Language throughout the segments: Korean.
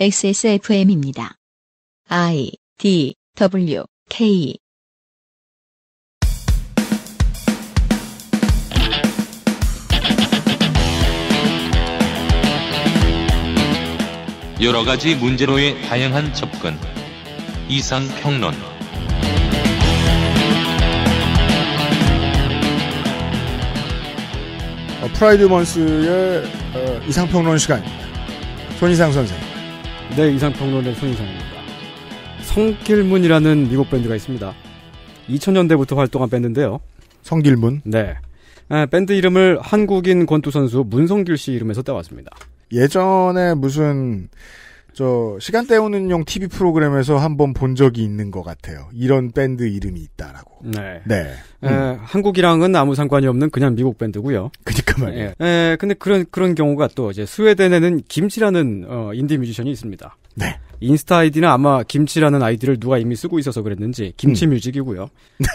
XSFM입니다. I D W K 여러 가지 문제로의 다양한 접근 이상 평론 어, 프라이드 먼스의 어, 이상평론 시간 손이상 선생. 네, 이상평론의 손인상입니다. 성길문이라는 미국 밴드가 있습니다. 2000년대부터 활동한 밴드인데요. 성길문? 네. 아, 밴드 이름을 한국인 권투 선수 문성길 씨 이름에서 따왔습니다. 예전에 무슨 저 시간 때우는 용 TV 프로그램에서 한번 본 적이 있는 것 같아요. 이런 밴드 이름이 있다라고. 네. 네. 에, 음. 한국이랑은 아무 상관이 없는 그냥 미국 밴드고요. 그니까 말이에요. 예. 에, 근데 그런 그런 경우가 또 이제 스웨덴에는 김치라는 어, 인디 뮤지션이 있습니다. 네. 인스타 아이디는 아마 김치라는 아이디를 누가 이미 쓰고 있어서 그랬는지 김치 음. 뮤직이고요. 네.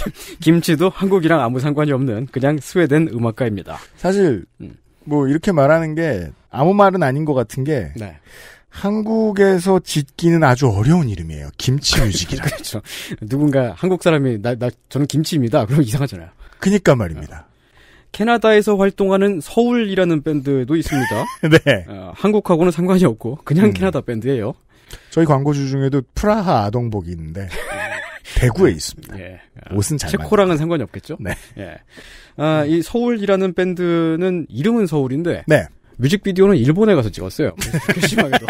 김치도 한국이랑 아무 상관이 없는 그냥 스웨덴 음악가입니다. 사실 음. 뭐 이렇게 말하는 게 아무 말은 아닌 것 같은 게 네. 한국에서 짓기는 아주 어려운 이름이에요. 김치 뮤직이라. 그렇죠. 누군가 한국 사람이 나, 나 저는 김치입니다. 그럼 이상하잖아요. 그니까 말입니다. 어. 캐나다에서 활동하는 서울이라는 밴드도 있습니다. 네. 어, 한국하고는 상관이 없고 그냥 음. 캐나다 밴드예요. 저희 광고주 중에도 프라하 아동복이 있는데 대구에 있습니다. 예. 옷은 잘 체코랑은 상관이 없겠죠. 네. 예. 아, 이 서울이라는 밴드는 이름은 서울인데 네. 뮤직비디오는 일본에 가서 찍었어요. 심하게도.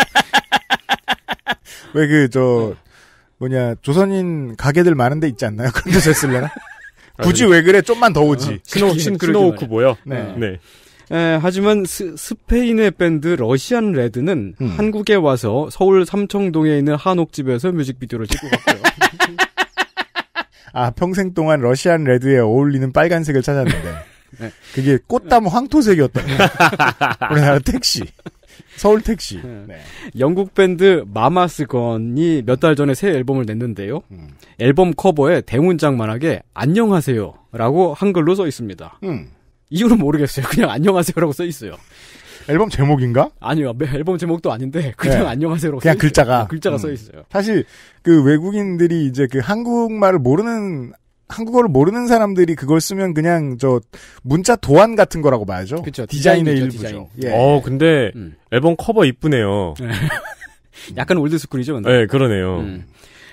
왜 그, 저, 뭐냐, 조선인 가게들 많은 데 있지 않나요? 그런 데서 했을려나? 아, 굳이 네. 왜 그래? 좀만 더 오지. 어, 스노우, 스노우쿠 뭐요? 네. 네. 에, 하지만 스, 스페인의 밴드 러시안 레드는 음. 한국에 와서 서울 삼청동에 있는 한옥집에서 뮤직비디오를 찍고 갔고요. 아, 평생 동안 러시안 레드에 어울리는 빨간색을 찾았는데. 네. 그게 꽃담 황토색이었다. 우리나라 택시. 서울 택시. 네. 네. 영국 밴드 마마스건이 몇 달 전에 새 앨범을 냈는데요. 음. 앨범 커버에 대문짝만하게 안녕하세요라고 한글로 써 있습니다. 음. 이유는 모르겠어요. 그냥 안녕하세요라고 써 있어요. 앨범 제목인가? 아니요, 앨범 제목도 아닌데 네. 그냥 네. 안녕하세요라고 그냥 글자가 글자가 음. 써 있어요. 사실 그 외국인들이 이제 그 한국말을 모르는 한국어를 모르는 사람들이 그걸 쓰면 그냥 저 문자 도안 같은 거라고 봐야죠. 그렇죠. 디자인의 디자인 일부죠. 디자인. 예. 어, 근데 음. 앨범 커버 이쁘네요. 약간 올드스쿨이죠, 근데. 네, 그러네요. 음.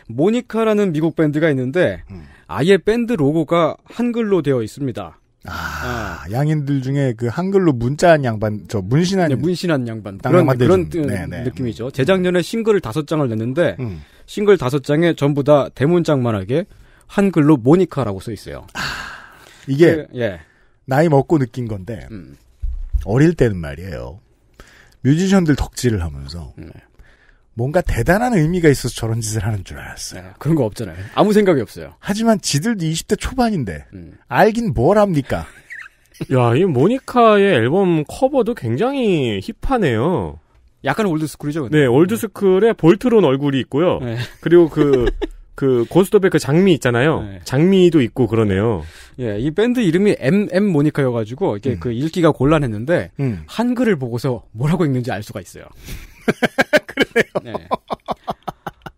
모니카라는 미국 밴드가 있는데 음. 아예 밴드 로고가 한글로 되어 있습니다. 아, 아, 양인들 중에 그 한글로 문자한 양반, 저 문신한 네, 문신한 양반 그런 그런 네, 네. 느낌이죠. 재작년에 음. 싱글을 다섯 장을 냈는데 음. 싱글 다섯 장에 전부 다 대문짝만하게 한글로 모니카라고 써 있어요. 아, 이게 그, 예. 나이 먹고 느낀 건데 음. 어릴 때는 말이에요. 뮤지션들 덕질을 하면서 음, 네. 뭔가 대단한 의미가 있어서 저런 짓을 하는 줄 알았어요. 네, 그런 거 없잖아요. 아무 생각이 없어요. 하지만 지들도 20대 초반인데 음. 알긴 뭘 합니까? 야, 이 모니카의 앨범 커버도 굉장히 힙하네요. 약간 올드스쿨이죠. 근데. 네, 올드스쿨에 볼트론 얼굴이 있고요. 네. 그리고 그 그 고스톱에 그 장미 있잖아요. 네. 장미도 있고 그러네요. 예, 이 밴드 이름이 MM 모니카여가지고 이게 음. 그 읽기가 곤란했는데 음. 한글을 보고서 뭐라고 읽는지 알 수가 있어요. 그래요. 네.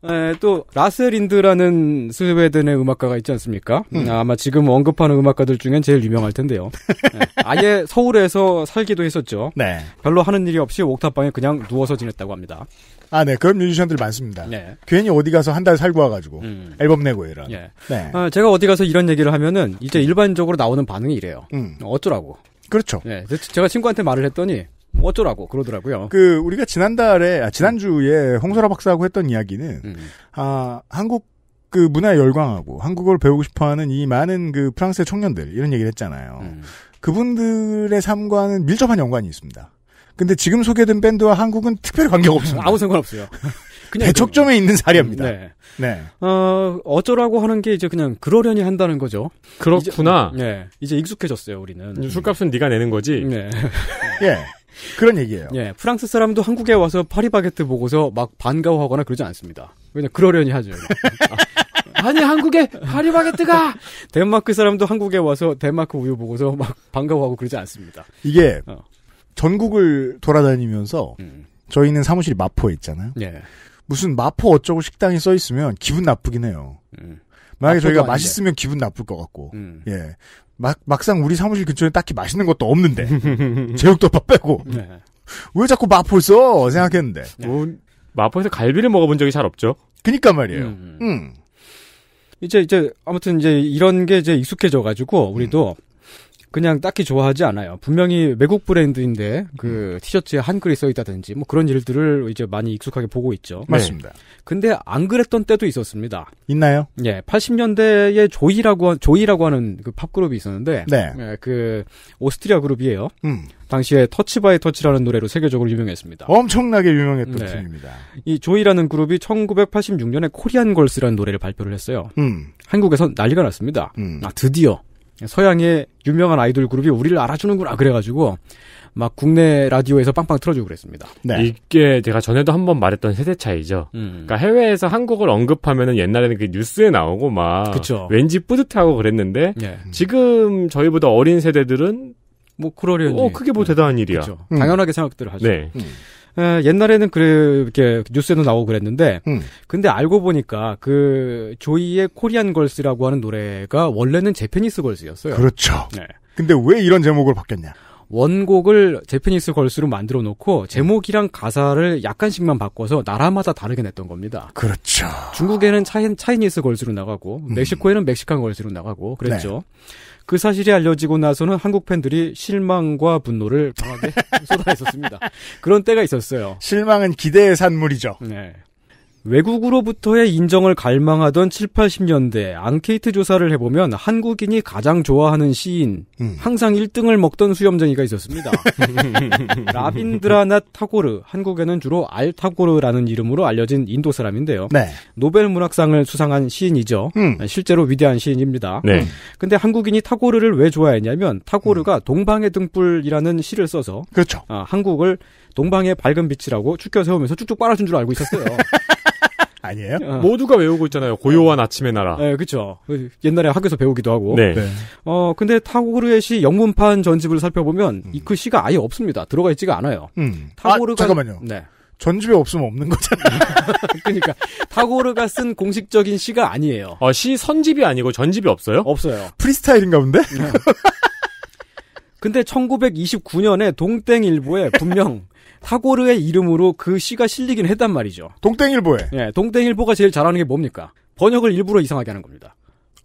네. 또 라스린드라는 스웨덴의 음악가가 있지 않습니까? 음. 아, 아마 지금 언급하는 음악가들 중엔 제일 유명할 텐데요. 네. 아예 서울에서 살기도 했었죠. 네. 별로 하는 일이 없이 옥탑방에 그냥 누워서 지냈다고 합니다. 아, 네. 그런 뮤지션들 많습니다. 네. 괜히 어디 가서 한 달 살고 와가지고 음. 앨범 내고 이런. 네. 예. 네. 아, 제가 어디 가서 이런 얘기를 하면은 이제 음. 일반적으로 나오는 반응이 이래요. 음. 어쩌라고. 그렇죠. 네. 제가 친구한테 말을 했더니 어쩌라고 그러더라고요. 그 우리가 지난달에 아, 지난주에 홍소라 박사하고 했던 이야기는 음. 아 한국 그 문화에 열광하고 한국어를 배우고 싶어하는 이 많은 그 프랑스의 청년들 이런 얘기를 했잖아요. 음. 그분들의 삶과는 밀접한 연관이 있습니다. 근데 지금 소개된 밴드와 한국은 특별히 관계가 음, 없습니다. 아무 상관없어요. 그냥 대척점에 있는 사례입니다. 네. 네. 어, 어쩌라고 하는 게 이제 그냥 그러려니 한다는 거죠. 그렇구나. 이제, 네. 이제 익숙해졌어요, 우리는. 음. 술값은 네가 내는 거지. 네. 예. 그런 얘기예요. 예. 프랑스 사람도 한국에 와서 파리바게트 보고서 막 반가워하거나 그러지 않습니다. 왜냐 그러려니 하죠. 아니 한국에 파리바게트가 덴마크 사람도 한국에 와서 덴마크 우유 보고서 막 반가워하고 그러지 않습니다. 이게 어. 전국을 돌아다니면서 음. 저희는 사무실이 마포에 있잖아요. 네. 무슨 마포 어쩌고 식당이 써 있으면 기분 나쁘긴 해요. 음. 만약에 저희가 아닌데. 맛있으면 기분 나쁠 것 같고, 음. 예. 막, 막상 우리 사무실 근처에 딱히 맛있는 것도 없는데, 제육덮밥 빼고, 네. 왜 자꾸 마포 써? 생각했는데. 네. 뭐, 마포에서 갈비를 먹어본 적이 잘 없죠? 그니까 말이에요. 음. 음. 이제, 이제, 아무튼 이제 이런 게 이제 익숙해져가지고, 우리도, 음. 그냥 딱히 좋아하지 않아요. 분명히 외국 브랜드인데 그 티셔츠에 한글이 써 있다든지 뭐 그런 일들을 이제 많이 익숙하게 보고 있죠. 네. 맞습니다. 네. 근데 안 그랬던 때도 있었습니다. 있나요? 예, 80년대에 조이라고 조이라고 하는 그 팝 그룹이 있었는데 네. 예, 그 오스트리아 그룹이에요. 음. 당시에 터치 바이 터치라는 노래로 세계적으로 유명했습니다. 엄청나게 유명했던 네. 팀입니다. 이 조이라는 그룹이 1986년에 코리안 걸스라는 노래를 발표를 했어요. 음. 한국에서 난리가 났습니다. 음. 아, 드디어 서양의 유명한 아이돌 그룹이 우리를 알아주는구나 그래가지고 막 국내 라디오에서 빵빵 틀어주고 그랬습니다. 네. 이게 제가 전에도 한 번 말했던 세대 차이죠. 음. 그러니까 해외에서 한국을 언급하면은 옛날에는 그 뉴스에 나오고 막 그쵸. 왠지 뿌듯하고 그랬는데 네. 지금 저희보다 어린 세대들은 뭐 그러려니. 어, 크게 뭐 예. 대단한 일이야. 그 당연하게 생각들을 하죠. 네. 음. 옛날에는 그렇게 뉴스에도 나오고 그랬는데, 음. 근데 알고 보니까 그 조이의 코리안 걸스라고 하는 노래가 원래는 제페니스 걸스였어요. 그렇죠. 네. 근데 왜 이런 제목을 바뀌었냐? 원곡을 제페니스 걸스로 만들어 놓고 제목이랑 가사를 약간씩만 바꿔서 나라마다 다르게 냈던 겁니다. 그렇죠. 중국에는 차인, 차이니스 걸스로 나가고 음. 멕시코에는 멕시칸 걸스로 나가고 그랬죠. 네. 그 사실이 알려지고 나서는 한국 팬들이 실망과 분노를 강하게 쏟아 있었습니다. 그런 때가 있었어요. 실망은 기대의 산물이죠. 네. 외국으로부터의 인정을 갈망하던 7, 80년대 앙케이트 조사를 해보면 한국인이 가장 좋아하는 시인, 음. 항상 1등을 먹던 수염쟁이가 있었습니다. 라빈드라낫 타고르, 한국에는 주로 알 타고르라는 이름으로 알려진 인도 사람인데요. 네. 노벨 문학상을 수상한 시인이죠. 음. 실제로 위대한 시인입니다. 네. 근데 한국인이 타고르를 왜 좋아했냐면 타고르가 음. 동방의 등불이라는 시를 써서 그렇죠. 아, 한국을 동방의 밝은 빛이라고 축켜 세우면서 쭉쭉 빨아준 줄 알고 있었어요. 아니에요? 어. 모두가 외우고 있잖아요. 고요한 아침의 나라. 네, 그렇죠. 옛날에 학교에서 배우기도 하고. 네. 네. 어, 근데 타고르의시 영문판 전집을 살펴보면 음. 이그 시가 아예 없습니다. 들어가 있지가 않아요. 음. 아, 타고르가 아, 잠깐만요. 네. 전집에 없으면 없는 거잖아요. 그러니까 타고르가 쓴 공식적인 시가 아니에요. 어, 시 선집이 아니고 전집이 없어요? 없어요. 프리스타일인가 본데? 네. 근데 1929년에 동땡일보에 분명 타고르의 이름으로 그 시가 실리긴 했단 말이죠. 동땡일보에. 예, 동땡일보가 제일 잘하는 게 뭡니까? 번역을 일부러 이상하게 하는 겁니다.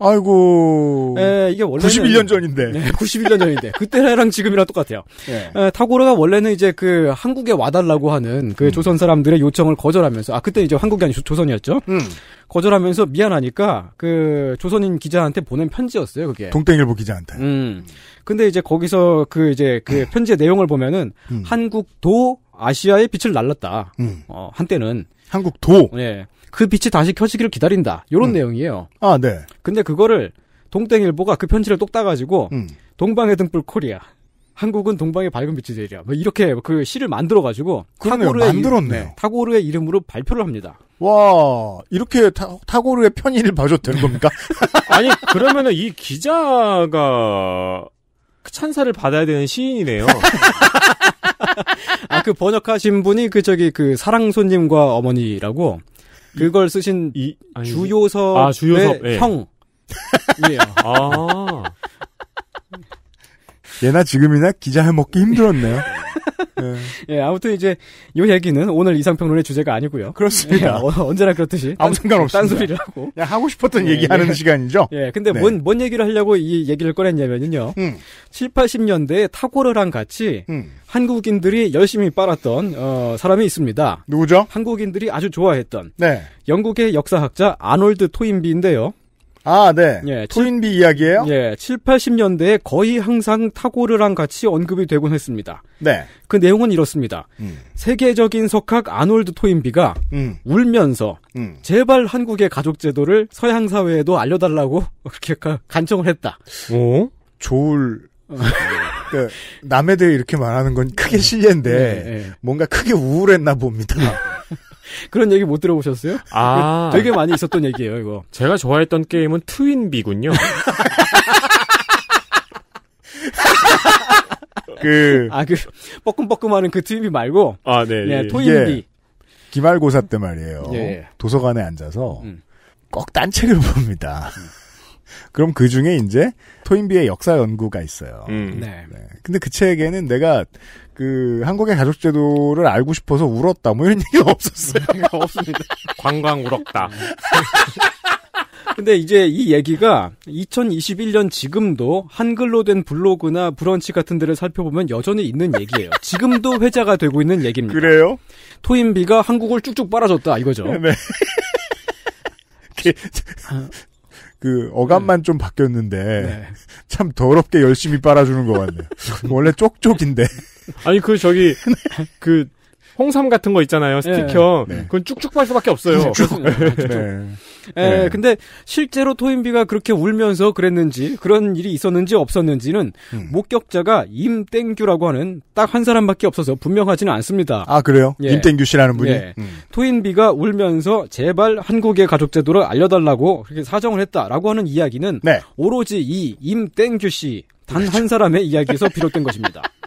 아이고. 예, 이게 원래 91년 전인데. 네, 91년 전인데. 그때랑 지금이랑 똑같아요. 예. 예, 타고르가 원래는 이제 그 한국에 와달라고 하는 그 음. 조선 사람들의 요청을 거절하면서 아 그때 이제 한국이 아니고 조선이었죠. 음. 거절하면서 미안하니까 그 조선인 기자한테 보낸 편지였어요. 그게 동땡일보 기자한테. 음. 근데 이제 거기서 그 이제 그 음. 편지의 내용을 보면은 음. 한국도 아시아의 빛을 날랐다. 음. 어, 한때는 한국도 네. 예. 그 빛이 다시 켜지기를 기다린다. 이런 음. 내용이에요. 아, 네. 근데 그거를 동땡일보가 그 편지를 똑 따가지고 음. 동방의 등불 코리아 한국은 동방의 밝은 빛이 되리라. 뭐 이렇게 그 시를 만들어가지고 타고르의 만들었네 이름, 네, 타고르의 이름으로 발표를 합니다. 와 이렇게 타, 타고르의 편의를 봐줘도 되는 겁니까? 아니 그러면은 이 기자가 찬사를 그 받아야 되는 시인이네요. 아, 그 번역하신 분이 그 저기 그 사랑 손님과 어머니라고 그걸 쓰신 이, 아주요섭 아, 주요섭, 예. 형. 이에요. 예. 아. 예나 지금이나 기자 해먹기 힘들었네요. 예. 예, 아무튼 이제 요 얘기는 오늘 이상평론의 주제가 아니고요. 그렇습니다. 예, 어, 언제나 그렇듯이 아무 상관 없이 딴소리를 하고 그냥 하고 싶었던 예, 얘기하는 예. 시간이죠. 예, 근데 네. 뭔, 뭔 얘기를 하려고 이 얘기를 꺼냈냐면요. 음. 7, 80년대 타고르랑 같이 음. 한국인들이 열심히 빨았던 어, 사람이 있습니다. 누구죠? 한국인들이 아주 좋아했던 네. 영국의 역사학자 아놀드 토인비인데요. 아, 네. 예, 트윈비 이야기예요? 예, 7, 80년대에 거의 항상 타고르랑 같이 언급이 되곤 했습니다. 네. 그 내용은 이렇습니다. 음. 세계적인 석학 아놀드 토인비가 음. 울면서 음. 제발 한국의 가족 제도를 서양 사회에도 알려달라고 그렇게 간청을 했다. 오, 어? 좋을 그 남에 대해 이렇게 말하는 건 크게 음. 실례인데 네, 네. 뭔가 크게 우울했나 봅니다. 그런 얘기 못 들어보셨어요? 아. 그 되게 많이 있었던 얘기예요, 이거. 제가 좋아했던 게임은 트윈비군요. 그. 아, 그, 뻐끔뻐끔하는 그 트윈비 말고. 아, 네. 네, 토인비. 예. 예. 기말고사 때 말이에요. 예, 예. 도서관에 앉아서 음. 꼭 딴체를 봅니다. 음. 그럼 그 중에 이제 토인비의 역사 연구가 있어요. 음. 네. 네. 근데 그 책에는 내가 그 한국의 가족 제도를 알고 싶어서 울었다 뭐 이런 얘기가 없었어요. 없습니다. 관광 울었다. 근데 이제 이 얘기가 2021년 지금도 한글로 된 블로그나 브런치 같은 데를 살펴보면 여전히 있는 얘기예요. 지금도 회자가 되고 있는 얘기입니다. 그래요? 토인비가 한국을 쭉쭉 빨아줬다 이거죠. 네. 그 어감만 네. 좀 바뀌었는데 네. 참 더럽게 열심히 빨아주는 것 같네요. 원래 쪽쪽인데. 아니 그 저기 네. 그 홍삼 같은 거 있잖아요 네. 스티커 네. 그건 쭉쭉 빨 수밖에 없어요. 네, 네. 네. 근데 실제로 토인비가 그렇게 울면서 그랬는지 그런 일이 있었는지 없었는지는 음. 목격자가 임땡규라고 하는 딱 한 사람밖에 없어서 분명하지는 않습니다. 아 그래요? 예. 임땡규 씨라는 분이 예. 음. 토인비가 울면서 제발 한국의 가족 제도를 알려달라고 그렇게 사정을 했다라고 하는 이야기는 네. 오로지 이 임땡규 씨 단한 그렇죠. 사람의 이야기에서 비롯된 것입니다.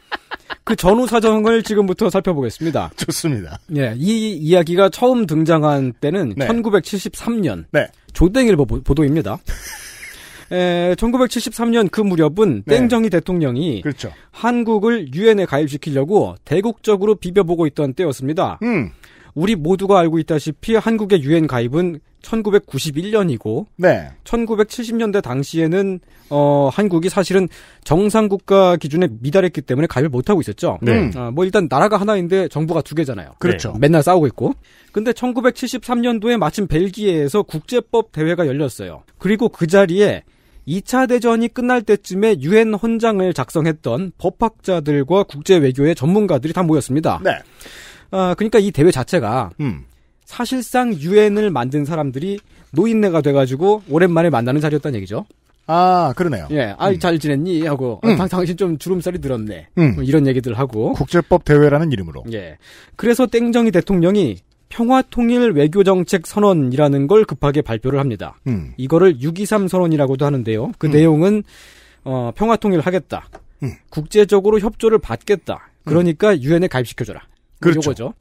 그 전후 사정을 지금부터 살펴보겠습니다. 좋습니다. 예, 이 이야기가 처음 등장한 때는 네. 1973년 네. 조땡일보 보도입니다. 에, 1973년 그 무렵은 네. 땡정이 대통령이 그렇죠. 한국을 유엔에 가입시키려고 대국적으로 비벼보고 있던 때였습니다. 음. 우리 모두가 알고 있다시피 한국의 유엔 가입은 1991년이고 네. 1970년대 당시에는 어 한국이 사실은 정상 국가 기준에 미달했기 때문에 가입을 못 하고 있었죠. 네. 어, 뭐 일단 나라가 하나인데 정부가 두 개잖아요. 그렇죠. 네. 맨날 싸우고 있고. 근데 1973년도에 마침 벨기에에서 국제법 대회가 열렸어요. 그리고 그 자리에 2차 대전이 끝날 때쯤에 유엔 헌장을 작성했던 법학자들과 국제 외교의 전문가들이 다 모였습니다. 네. 아, 어, 그러니까 이 대회 자체가 음. 사실상 유엔을 만든 사람들이 노인네가 돼가지고 오랜만에 만나는 자리였다는 얘기죠. 아, 그러네요. 예, 아, 음. 잘 지냈니? 하고, 아, 음. 아, 당, 신좀 주름살이 늘었네. 음. 뭐 이런 얘기들 하고. 국제법 대회라는 이름으로. 예. 그래서 땡정이 대통령이 평화통일 외교정책 선언이라는 걸 급하게 발표를 합니다. 음. 이거를 6.23 선언이라고도 하는데요. 그 음. 내용은, 어, 평화통일 하겠다. 음. 국제적으로 협조를 받겠다. 그러니까 유엔에 가입시켜줘라. 뭐 그렇죠. 요거죠.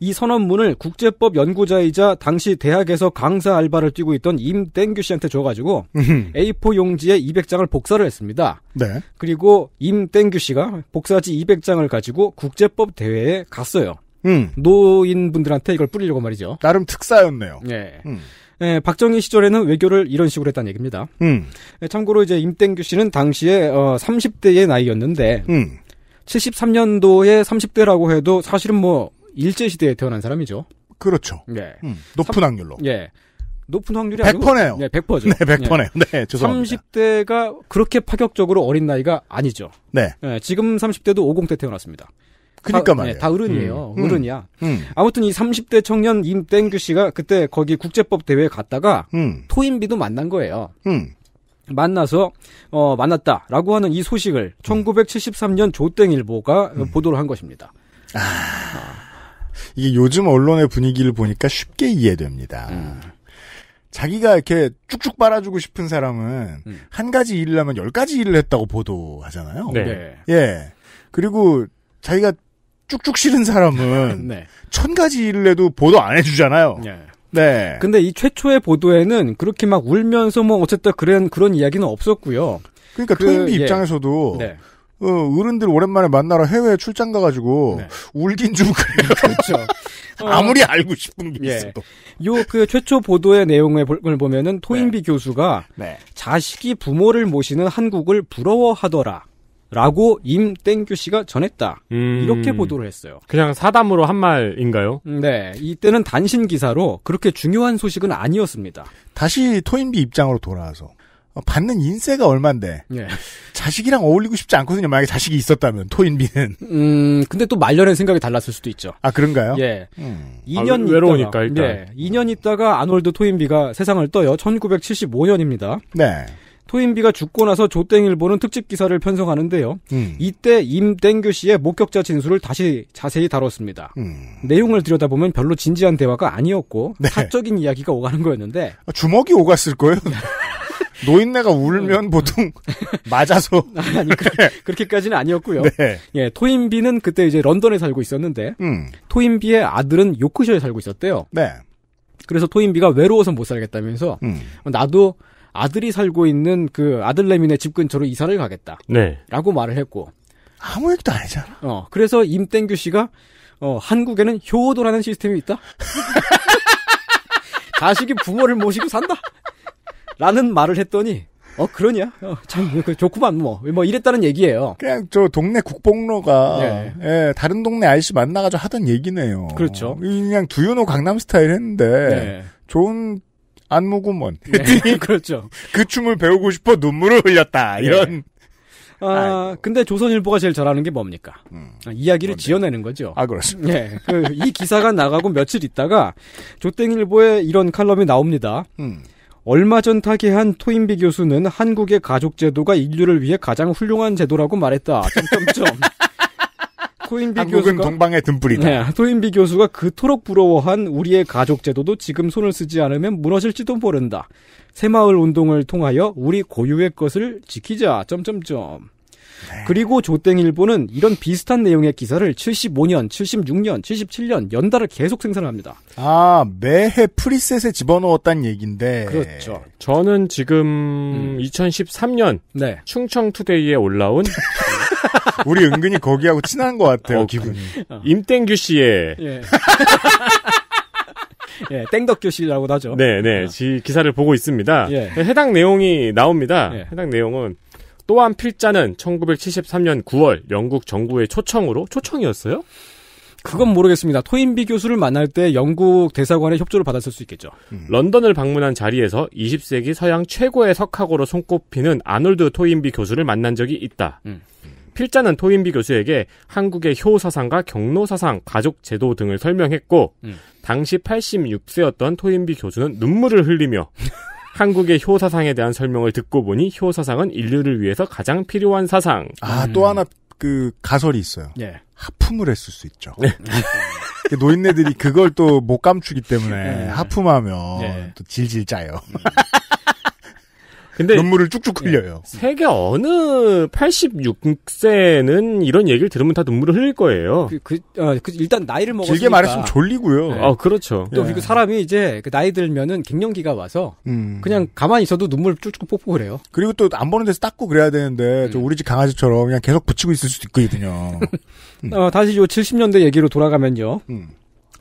이 선언문을 국제법 연구자이자 당시 대학에서 강사 알바를 뛰고 있던 임땡규 씨한테 줘가지고 음. A4 용지에 200장을 복사를 했습니다. 네. 그리고 임땡규 씨가 복사지 200장을 가지고 국제법 대회에 갔어요. 음. 노인분들한테 이걸 뿌리려고 말이죠. 나름 특사였네요. 예. 음. 예, 박정희 시절에는 외교를 이런 식으로 했다는 얘기입니다. 음. 예, 참고로 이제 임땡규 씨는 당시에 어, 30대의 나이였는데 음. 73년도에 30대라고 해도 사실은 뭐 일제 시대에 태어난 사람이죠. 그렇죠. 네. 음, 높은 3, 확률로. 예. 높은 확률이 100%네요. 아니고 1 0 0네 100%죠. 네, 100%네요. 예. 네, 죄송합니다. 30대가 그렇게 파격적으로 어린 나이가 아니죠. 네. 네 지금 30대도 50대 태어났습니다. 그니까 네, 말이에요. 네, 다 어른이에요. 음, 음. 어른이야. 음. 아무튼 이 30대 청년 임땡규 씨가 그때 거기 국제법 대회에 갔다가 음. 토인비도 만난 거예요. 음. 만나서 어 만났다라고 하는 이 소식을 1973년 음. 조땡일보가 보도를 한 것입니다. 아. 이게 요즘 언론의 분위기를 보니까 쉽게 이해됩니다. 음. 자기가 이렇게 쭉쭉 빨아주고 싶은 사람은 음. 한 가지 일을 하면 열 가지 일을 했다고 보도하잖아요. 네. 네. 예. 그리고 자기가 쭉쭉 싫은 사람은 네. 천 가지 일을 해도 보도 안 해주잖아요. 네. 네. 근데 이 최초의 보도에는 그렇게 막 울면서 뭐 어쨌든 그런 그런 이야기는 없었고요. 그러니까 그, 토인비 예. 입장에서도 네. 어, 어 른들 오랜만에 만나러 해외 출장 가가지고 네. 울긴 좀 그래요. 그렇죠. 아무리 어... 알고 싶은 게 예. 있어도. 요그 최초 보도의 내용을 보면은 토인비 네. 교수가 네. 자식이 부모를 모시는 한국을 부러워하더라. 라고 임땡규 씨가 전했다. 음... 이렇게 보도를 했어요. 그냥 사담으로 한 말인가요? 음, 네. 이때는 단신 기사로 그렇게 중요한 소식은 아니었습니다. 다시 토인비 입장으로 돌아와서 어, 받는 인세가 얼만데 예. 자식이랑 어울리고 싶지 않거든요. 만약에 자식이 있었다면 토인비는. 음, 근데 또말년엔 생각이 달랐을 수도 있죠. 아 그런가요? 예. 음. 2년 아, 있다가, 외로우니까 일단. 예, 2년 있다가 아놀드 토인비가 세상을 떠요. 1975년입니다. 네. 토인비가 죽고 나서 조땡일보는 특집 기사를 편성하는데요. 음. 이때 임땡규 씨의 목격자 진술을 다시 자세히 다뤘습니다. 음. 내용을 들여다보면 별로 진지한 대화가 아니었고 네. 사적인 이야기가 오가는 거였는데 아, 주먹이 오갔을 거예요. 노인네가 울면 어. 보통 맞아서 아니, 아 네. 그, 렇게까지는 아니었고요. 네. 예, 토인비는 그때 이제 런던에 살고 있었는데 음. 토인비의 아들은 요크셔에 살고 있었대요. 네. 그래서 토인비가 외로워서 못 살겠다면서 음. 나도 아들이 살고 있는 그 아들내미네 집 근처로 이사를 가겠다. 네. 라고 말을 했고 아무 얘기도 아니잖아. 어, 그래서 임땡규 씨가 어, 한국에는 효도라는 시스템이 있다. 자식이 부모를 모시고 산다. 라는 말을 했더니 어 그러냐? 어, 참 그 좋구만 뭐뭐 뭐 이랬다는 얘기예요. 그냥 저 동네 국뽕로가 예. 예 다른 동네 아이씨 만나가지고 하던 얘기네요. 그렇죠. 그냥 두유노 강남 스타일 했는데 예. 좋은 안무구먼. 네, 그렇죠. 그 춤을 배우고 싶어 눈물을 흘렸다. 네. 이런. 네. 아, 아이고. 근데 조선일보가 제일 잘하는 게 뭡니까? 음, 이야기를 뭔데? 지어내는 거죠. 아, 그렇습니다. 네, 그, 이 기사가 나가고 며칠 있다가 조땡일보에 이런 칼럼이 나옵니다. 음. 얼마 전 타계한 토인비 교수는 한국의 가족제도가 인류를 위해 가장 훌륭한 제도라고 말했다. 점점점. 토인비 한국은 교수가, 동방의 등불이다. 네, 토인비 교수가 그토록 부러워한 우리의 가족 제도도 지금 손을 쓰지 않으면 무너질지도 모른다. 새마을 운동을 통하여 우리 고유의 것을 지키자. 점점점. 네. 그리고 조땡 일보는 이런 비슷한 내용의 기사를 75년, 76년, 77년 연달아 계속 생산을 합니다. 아 매해 프리셋에 집어넣었단 얘기데 그렇죠. 저는 지금 음. 2013년 네. 충청투데이에 올라온 우리 은근히 거기하고 친한 것 같아요 어, 기분이. 어. 임땡규 씨의 예. 예, 땡덕교실라고도 하죠. 네, 네. 지 기사를 보고 있습니다. 예. 해당 내용이 나옵니다. 예. 해당 내용은 또한 필자는 1973년 9월 영국 정부의 초청으로 초청이었어요? 그건 모르겠습니다. 토인비 교수를 만날 때 영국 대사관의 협조를 받았을 수 있겠죠. 음. 런던을 방문한 자리에서 20세기 서양 최고의 석학으로 손꼽히는 아놀드 토인비 교수를 만난 적이 있다. 음. 필자는 토인비 교수에게 한국의 효사상과 경로사상, 가족제도 등을 설명했고, 음. 당시 86세였던 토인비 교수는 눈물을 흘리며, 한국의 효사상에 대한 설명을 듣고 보니 효사상은 인류를 위해서 가장 필요한 사상. 아, 음. 또 하나 그 가설이 있어요. 예. 하품을 했을 수 있죠. 네. 노인네들이 그걸 또 못 감추기 때문에 예. 하품하면 예. 또 질질 짜요. 음. 근데 눈물을 쭉쭉 예. 흘려요. 세계 어느 86세는 이런 얘기를 들으면 다 눈물을 흘릴 거예요. 그, 그, 어, 그 일단 나이를 먹었으니까 길게 말했으면 졸리고요. 네. 아 그렇죠. 예. 또 예. 그리고 사람이 이제 그 나이 들면은 갱년기가 와서 음. 그냥 가만히 있어도 눈물 쭉쭉 뽀뽀 그래요. 그리고 또 안 보는 데서 닦고 그래야 되는데 음. 우리 집 강아지처럼 그냥 계속 붙이고 있을 수도 있거든요. 음. 어, 다시 요 70년대 얘기로 돌아가면요. 음.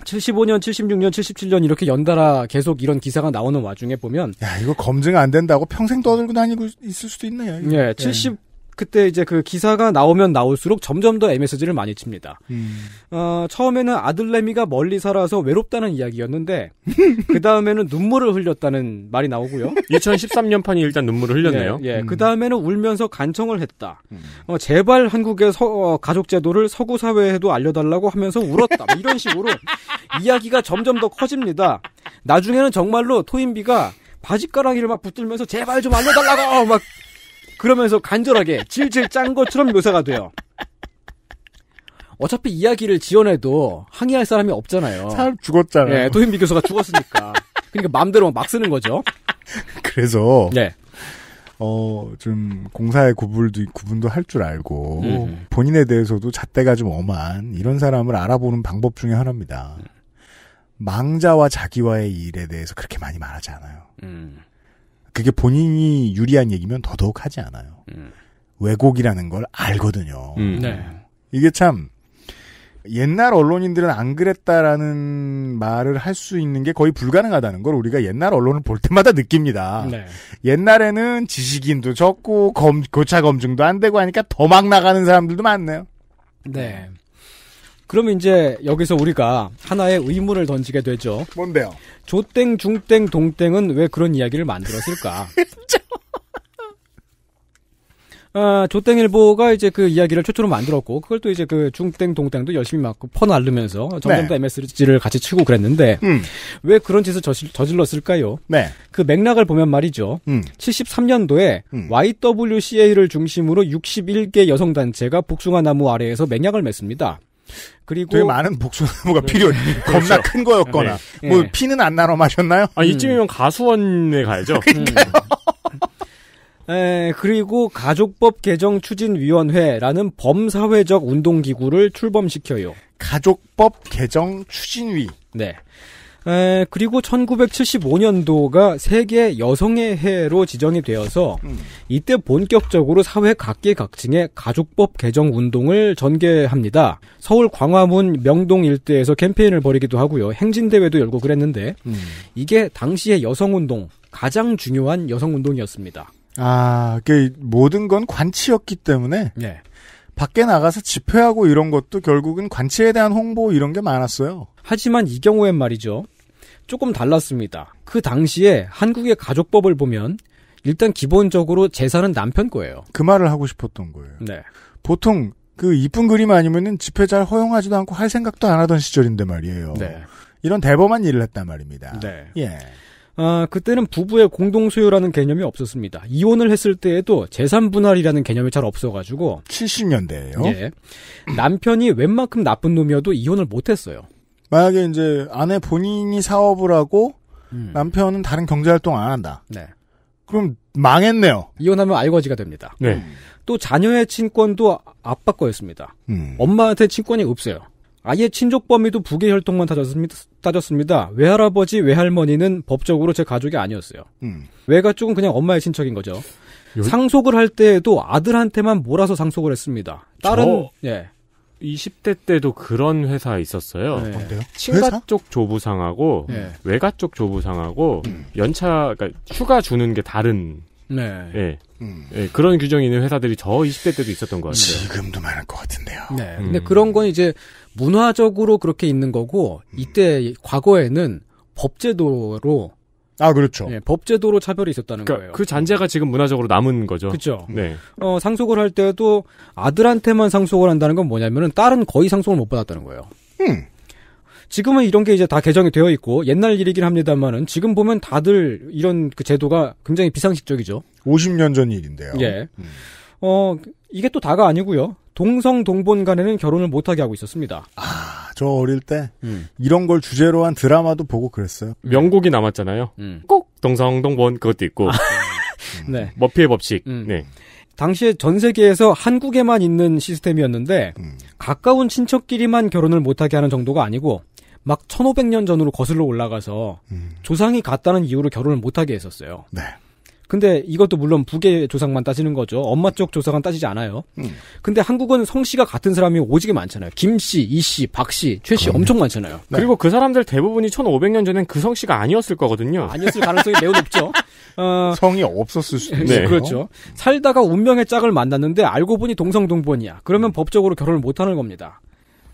75년, 76년, 77년 이렇게 연달아 계속 이런 기사가 나오는 와중에 보면 야 이거 검증 안 된다고 평생 떠들고 다니고 있을 수도 있네요. 이거. 70 예, 예. 그때 이제 그 기사가 나오면 나올수록 점점 더 MSG를 많이 칩니다. 음. 어, 처음에는 아들내미가 멀리 살아서 외롭다는 이야기였는데 그 다음에는 눈물을 흘렸다는 말이 나오고요. 2013년판이 일단 눈물을 예, 흘렸네요. 예, 예. 음. 그 다음에는 울면서 간청을 했다. 음. 어, 제발 한국의 서, 어, 가족 제도를 서구 사회에도 알려달라고 하면서 울었다. 뭐 이런 식으로 이야기가 점점 더 커집니다. 나중에는 정말로 토인비가 바짓가랑이를막 붙들면서 제발 좀 알려달라고 막 그러면서 간절하게 질질 짠 것처럼 묘사가 돼요. 어차피 이야기를 지어내도 항의할 사람이 없잖아요. 사람 죽었잖아요. 네, 도현비 교수가 죽었으니까. 그러니까 마음대로 막 쓰는 거죠. 그래서 네. 어, 좀, 공사의 구분도, 구분도 할 줄 알고, 음. 본인에 대해서도 잣대가 좀 엄한, 이런 사람을 알아보는 방법 중에 하나입니다. 망자와 자기와의 일에 대해서 그렇게 많이 말하지 않아요. 음. 그게 본인이 유리한 얘기면 더더욱 하지 않아요. 음. 왜곡이라는 걸 알거든요. 음. 네. 이게 참 옛날 언론인들은 안 그랬다라는 말을 할 수 있는 게 거의 불가능하다는 걸 우리가 옛날 언론을 볼 때마다 느낍니다. 네. 옛날에는 지식인도 적고 검, 교차 검증도 안 되고 하니까 더 막 나가는 사람들도 많네요. 네. 그러면 이제 여기서 우리가 하나의 의문을 던지게 되죠. 뭔데요? 조땡, 중땡, 동땡은 왜 그런 이야기를 만들었을까? 그렇죠. 아, 조땡일보가 이제 그 이야기를 최초로 만들었고, 그걸 또 이제 그 중땡, 동땡도 열심히 막 퍼날르면서 점점 네. 더 네. MSG를 같이 치고 그랬는데, 음. 왜 그런 짓을 저질, 저질렀을까요? 네. 그 맥락을 보면 말이죠. 음. 73년도에 음. YWCA를 중심으로 61개 여성단체가 복숭아나무 아래에서 맥락을 맺습니다. 그리고 되게 많은 복숭아나무가 네. 필요해. 그렇죠. 겁나 그렇죠. 큰 거였거나 네. 뭐 네. 피는 안 나눠 마셨나요? 아 이쯤이면 음. 가수원에 가야죠. 에, 음. 네, 그리고 가족법 개정 추진위원회라는 범사회적 운동기구를 출범시켜요. 가족법 개정 추진위. 네. 에, 그리고 1975년도가 세계 여성의 해로 지정이 되어서 음. 이때 본격적으로 사회 각계각층의 가족법 개정 운동을 전개합니다. 서울 광화문 명동 일대에서 캠페인을 벌이기도 하고요. 행진대회도 열고 그랬는데 음. 이게 당시의 여성운동 가장 중요한 여성운동이었습니다. 아, 그 모든 건 관치였기 때문에 네. 밖에 나가서 집회하고 이런 것도 결국은 관치에 대한 홍보 이런 게 많았어요. 하지만 이 경우엔 말이죠. 조금 달랐습니다. 그 당시에 한국의 가족법을 보면 일단 기본적으로 재산은 남편 거예요. 그 말을 하고 싶었던 거예요. 네. 보통 그 이쁜 그림 아니면은 집회 잘 허용하지도 않고 할 생각도 안 하던 시절인데 말이에요. 네. 이런 대범한 일을 했단 말입니다. 네. 예. 아, 그때는 부부의 공동소유라는 개념이 없었습니다. 이혼을 했을 때에도 재산 분할이라는 개념이 잘 없어가지고. 70년대에요? 예. 남편이 웬만큼 나쁜 놈이어도 이혼을 못했어요. 만약에 이제 아내 본인이 사업을 하고 음. 남편은 다른 경제 활동 안 한다. 네. 그럼 망했네요. 이혼하면 알거지가 됩니다. 네. 또 자녀의 친권도 아빠 거였습니다. 음. 엄마한테 친권이 없어요. 아예 친족 범위도 부계 혈통만 따졌습니다, 따졌습니다. 외할아버지, 외할머니는 법적으로 제 가족이 아니었어요. 음. 외가 쪽은 그냥 엄마의 친척인 거죠. 요... 상속을 할 때에도 아들한테만 몰아서 상속을 했습니다. 딸은 저... 예. 20대 때도 그런 회사 있었어요. 네. 뭔데요? 친가 회사? 쪽 조부상하고 네. 외가 쪽 조부상하고 음. 연차 그러니까 휴가 주는 게 다른 네. 예. 음. 예. 그런 규정이 있는 회사들이 저 20대 때도 있었던 것 같아요. 지금도 많을 것 같은데요. 네. 음. 근데 그런 건 이제 문화적으로 그렇게 있는 거고 이때 과거에는 법제도로 아 그렇죠. 예, 법제도로 차별이 있었다는 그러니까 거예요. 그 잔재가 지금 문화적으로 남은 거죠. 그렇죠. 네. 어, 상속을 할 때도 아들한테만 상속을 한다는 건 뭐냐면은 딸은 거의 상속을 못 받았다는 거예요. 음. 지금은 이런 게 이제 다 개정이 되어 있고 옛날 일이긴 합니다만은 지금 보면 다들 이런 그 제도가 굉장히 비상식적이죠. 50년 전 일인데요. 예. 음. 어 이게 또 다가 아니고요. 동성 동본 간에는 결혼을 못하게 하고 있었습니다. 아. 저 어릴 때 음. 이런 걸 주제로 한 드라마도 보고 그랬어요. 명곡이 남았잖아요. 음. 꼭 동성동 본 그것도 있고. 아. 음. 네. 머피의 법칙. 음. 네. 당시에 전 세계에서 한국에만 있는 시스템이었는데 음. 가까운 친척끼리만 결혼을 못하게 하는 정도가 아니고 막 1500년 전으로 거슬러 올라가서 조상이 같다는 이유로 결혼을 못하게 했었어요. 네. 근데 이것도 물론 북의 조상만 따지는 거죠. 엄마 쪽 조상은 따지지 않아요. 음. 근데 한국은 성씨가 같은 사람이 오지게 많잖아요. 김씨, 이씨, 박씨, 최씨 엄청 많잖아요. 네. 그리고 그 사람들 대부분이 1500년 전엔 그 성씨가 아니었을 거거든요. 아니었을 가능성이 매우 높죠. 어... 성이 없었을 수도 있어요. 네. 그렇죠. 살다가 운명의 짝을 만났는데 알고 보니 동성동본이야. 그러면 법적으로 결혼을 못하는 겁니다.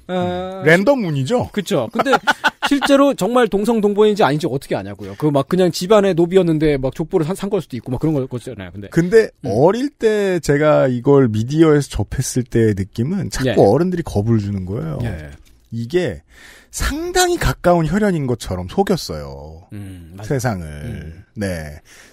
어... 음. 랜덤 운이죠? 그렇죠. 근데 실제로 정말 동성 동본인지 아닌지 어떻게 아냐고요. 그 막 그냥 집안의 노비였는데 막 족보를 산, 산걸 수도 있고 막 그런 거잖아요. 근데 근데 음. 어릴 때 제가 이걸 미디어에서 접했을 때의 느낌은 자꾸 예. 어른들이 겁을 주는 거예요. 예. 이게 상당히 가까운 혈연인 것처럼 속였어요. 음, 세상을. 음. 네.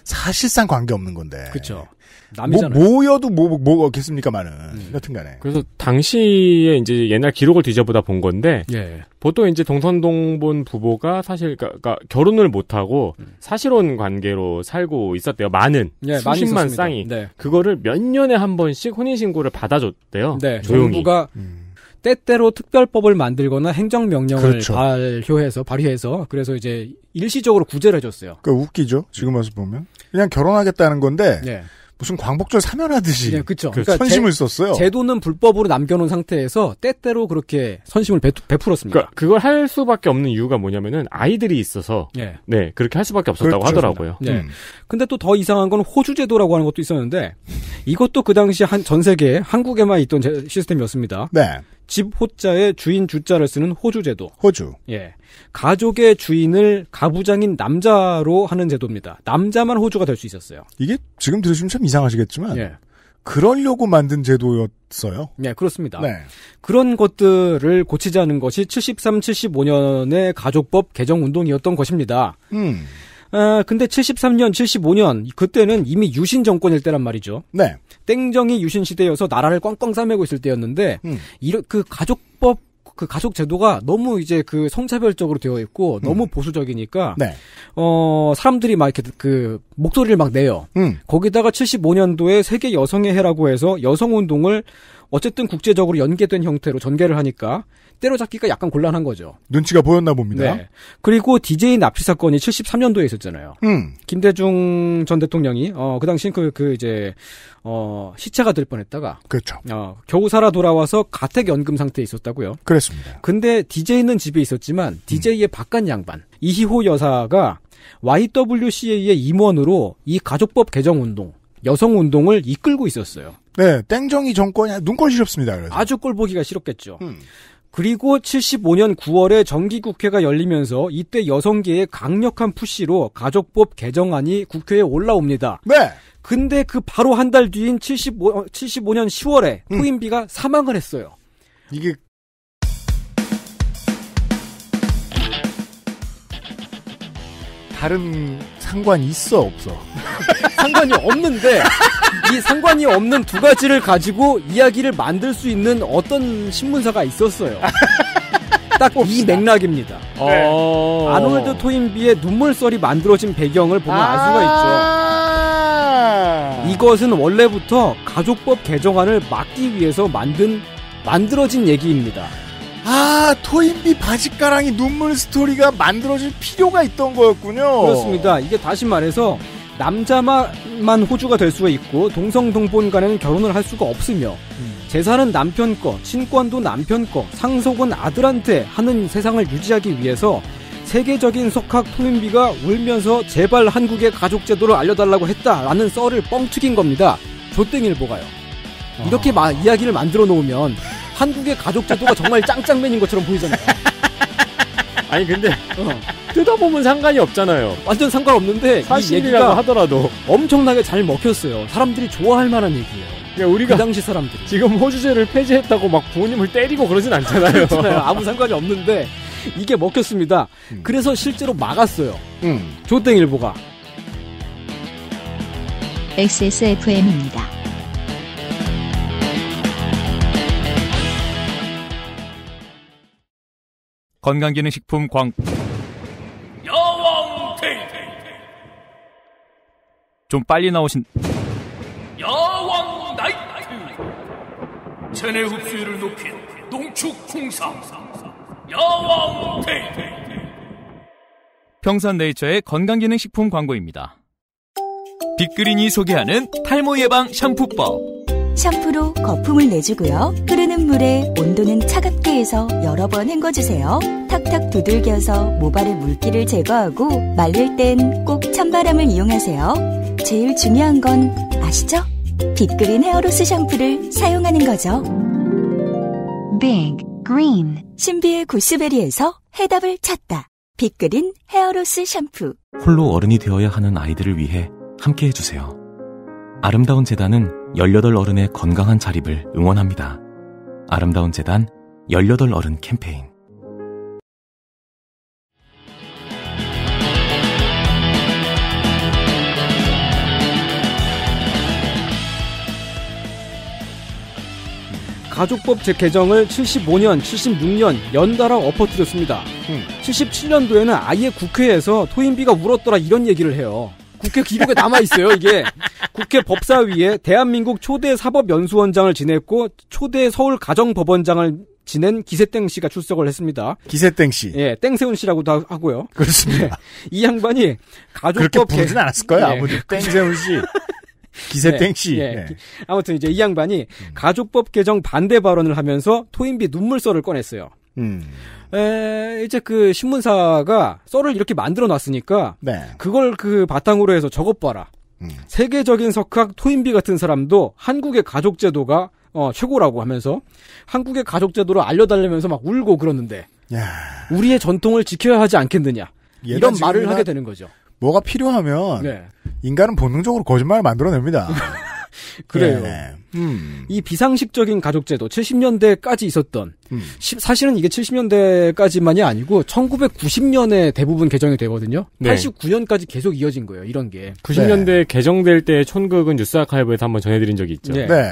사실상 관계없는 건데. 그렇죠. 남이잖아요. 뭐, 모여도 뭐, 뭐, 겠습니까마는 음. 여튼 간에. 그래서 당시에 이제 옛날 기록을 뒤져보다 본 건데. 예. 보통 이제 동선동본 부부가 사실, 그러니까, 그러니까 결혼을 못하고 음. 사실혼 관계로 살고 있었대요. 많은. 예, 수십만 쌍이. 네. 그거를 몇 년에 한 번씩 혼인신고를 받아줬대요. 네. 조용히. 정부가 음. 때때로 특별법을 만들거나 행정명령을 그렇죠. 발효해서 발휘해서 그래서 이제 일시적으로 구제를 해줬어요. 그 그러니까 웃기죠. 지금 와서 보면 그냥 결혼하겠다는 건데 네. 무슨 광복절 사면하듯이 네, 그렇죠. 그러니까 선심을 제, 썼어요. 제도는 불법으로 남겨놓은 상태에서 때때로 그렇게 선심을 베, 풀었습니다 그러니까 그걸 할 수밖에 없는 이유가 뭐냐면은 아이들이 있어서 네, 네 그렇게 할 수밖에 없었다고 그렇죠. 하더라고요. 네. 음. 근데 또 더 이상한 건 호주 제도라고 하는 것도 있었는데 이것도 그 당시 한 전 세계 한국에만 있던 시스템이었습니다. 네. 집 호자에 주인 주자를 쓰는 호주 제도. 호주. 예. 가족의 주인을 가부장인 남자로 하는 제도입니다. 남자만 호주가 될 수 있었어요. 이게 지금 들으시면 참 이상하시겠지만 예. 그러려고 만든 제도였어요. 네, 그렇습니다. 네. 그런 것들을 고치자는 것이 73, 75년의 가족법 개정 운동이었던 것입니다. 음. 아, 근데 73년, 75년 그때는 이미 유신 정권일 때란 말이죠. 네. 땡정이 유신 시대여서 나라를 꽝꽝 싸매고 있을 때였는데 음. 이런 그 가족법 그 가족 제도가 너무 이제 그 성차별적으로 되어 있고 음. 너무 보수적이니까 네. 어 사람들이 막 이렇게 그 목소리를 막 내요. 음. 거기다가 75년도에 세계 여성의 해라고 해서 여성 운동을 어쨌든 국제적으로 연계된 형태로 전개를 하니까 때려잡기가 약간 곤란한 거죠. 눈치가 보였나 봅니다. 네. 그리고 DJ 납치 사건이 73년도에 있었잖아요. 음. 김대중 전 대통령이 어, 그 당시 그, 그 이제 어, 시체가 될 뻔했다가 그렇죠. 어, 겨우 살아 돌아와서 가택 연금 상태에 있었다고요. 그렇습니다. 근데 DJ는 집에 있었지만 DJ의 음. 바깥 양반 이희호 여사가 YWCA의 임원으로 이 가족법 개정 운동 여성 운동을 이끌고 있었어요. 네, 땡정이 정권이 눈꼴 시렵습니다. 아주 꼴 보기가 싫었겠죠. 음. 그리고 75년 9월에 정기국회가 열리면서 이때 여성계의 강력한 푸시로 가족법 개정안이 국회에 올라옵니다. 네. 근데 그 바로 한 달 뒤인 75, 75년 10월에 후임비가 사망을 했어요. 이게 다른 상관이 있어 없어? 상관이 없는데 이 상관이 없는 두 가지를 가지고 이야기를 만들 수 있는 어떤 신문사가 있었어요. 딱 이 맥락입니다. 네. 어. 아놀드 토인비의 눈물썰이 만들어진 배경을 보면 아~ 알 수가 있죠. 아. 이것은 원래부터 가족법 개정안을 막기 위해서 만든 만들어진 얘기입니다. 아 토인비 바지가랑이 눈물 스토리가 만들어질 필요가 있던 거였군요. 그렇습니다. 이게 다시 말해서 남자만 호주가 될 수가 있고 동성 동본 간에는 결혼을 할 수가 없으며 음. 재산은 남편 거, 친권도 남편 거, 상속은 아들한테 하는 세상을 유지하기 위해서 세계적인 석학 토인비가 울면서 제발 한국의 가족 제도를 알려달라고 했다라는 썰을 뻥튀긴 겁니다. 조땡일보가요. 이렇게 아. 마, 이야기를 만들어 놓으면 한국의 가족 제도가 정말 짱짱맨인 것처럼 보이잖아요. 아니 근데 어. 뜯어보면 상관이 없잖아요. 완전 상관없는데 사실이라고 하더라도 엄청나게 잘 먹혔어요. 사람들이 좋아할 만한 얘기예요. 그 우리가 그 당시 사람들이 지금 호주제를 폐지했다고 막 부모님을 때리고 그러진 않잖아요. 아무 상관이 없는데 이게 먹혔습니다. 음. 그래서 실제로 막았어요. 음. 조땡일보가 XSFM입니다. 건강기능식품 광 여왕 테이프 좀 빨리 나오신 야왕 나이트 체내 흡수율을 높인 농축 홍삼 야왕 테이프 평산네이처의 건강기능식품 광고입니다. 빅그린이 소개하는 탈모 예방 샴푸법 샴푸로 거품을 내주고요. 흐르는 물에 온도는 차갑게 해서 여러 번 헹궈주세요. 탁탁 두들겨서 모발의 물기를 제거하고 말릴 땐 꼭 찬바람을 이용하세요. 제일 중요한 건 아시죠? 빅그린 헤어로스 샴푸를 사용하는 거죠. Big Green 신비의 구스베리에서 해답을 찾다. 빅그린 헤어로스 샴푸 홀로 어른이 되어야 하는 아이들을 위해 함께 해주세요. 아름다운 재단은 18 어른의 건강한 자립을 응원합니다. 아름다운 재단 18 어른 캠페인 가족법 제개정을 75년, 76년 연달아 엎어뜨렸습니다. 음. 77년도에는 아예 국회에서 토인비가 울었더라 이런 얘기를 해요. 국회 기록에 남아 있어요. 이게 국회 법사위에 대한민국 초대 사법연수원장을 지냈고 초대 서울 가정법원장을 지낸 기세땡 씨가 출석을 했습니다. 기세땡 씨. 예, 땡세훈 씨라고도 하고요. 그렇습니다. 예, 이 양반이 가족법 그렇게 부르진 개... 않았을 거예요. 예. 아버지 땡세훈 씨. 기세땡 씨. 예, 예. 아무튼 이제 이 양반이 음. 가족법 개정 반대 발언을 하면서 토인비 눈물썰을 꺼냈어요. 음. 에, 이제 그 신문사가 썰을 이렇게 만들어 놨으니까 네. 그걸 그 바탕으로 해서 저것 봐라. 음. 세계적인 석학 토인비 같은 사람도 한국의 가족 제도가 어, 최고라고 하면서 한국의 가족 제도를 알려달라면서 막 울고 그러는데 야. 우리의 전통을 지켜야 하지 않겠느냐 이런 말을 하게 되는 거죠. 뭐가 필요하면 네. 인간은 본능적으로 거짓말을 만들어냅니다. 그래요. 예. 네. 음. 이 비상식적인 가족제도 70년대까지 있었던 음. 시, 사실은 이게 70년대까지만이 아니고 1990년에 대부분 개정이 되거든요. 네. 89년까지 계속 이어진 거예요. 이런 게 90년대 네. 개정될 때 촌극은 뉴스 아카이브에서 한번 전해드린 적이 있죠. 네. 네.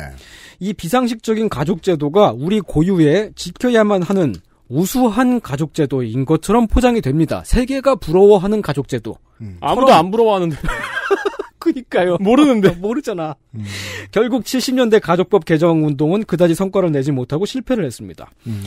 이 비상식적인 가족제도가 우리 고유의 지켜야만 하는 우수한 가족제도인 것처럼 포장이 됩니다. 세계가 부러워하는 가족제도. 음. 아무도 안 부러워하는데. 그니까요. 모르는데. 모르잖아. 음. 결국 70년대 가족법 개정 운동은 그다지 성과를 내지 못하고 실패를 했습니다. 음.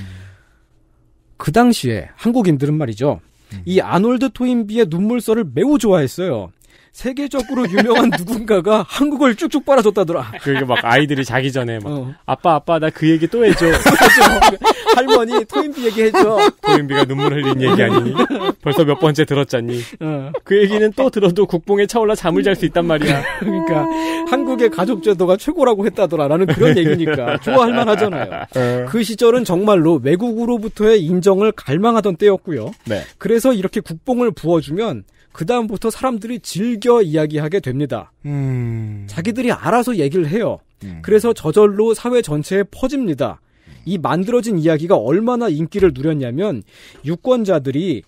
그 당시에 한국인들은 말이죠. 음. 이 아놀드 토인비의 눈물썰을 매우 좋아했어요. 세계적으로 유명한 누군가가 한국을 쭉쭉 빨아줬다더라. 그게 막 아이들이 자기 전에 막 어. 아빠 아빠 나 그 얘기 또 해줘. 그렇죠. 할머니 토인비 얘기 해줘. 토인비가 눈물 흘린 얘기 아니니? 벌써 몇 번째 들었잖니? 어. 그 얘기는 또 들어도 국뽕에 차올라 잠을 잘 수 있단 말이야. 그러니까 한국의 가족 제도가 최고라고 했다더라라는 그런 얘기니까 좋아할 만하잖아요. 어. 그 시절은 정말로 외국으로부터의 인정을 갈망하던 때였고요. 네. 그래서 이렇게 국뽕을 부어주면 그다음부터 사람들이 즐겨 이야기하게 됩니다. 음... 자기들이 알아서 얘기를 해요. 음... 그래서 저절로 사회 전체에 퍼집니다. 이 만들어진 이야기가 얼마나 인기를 누렸냐면 유권자들이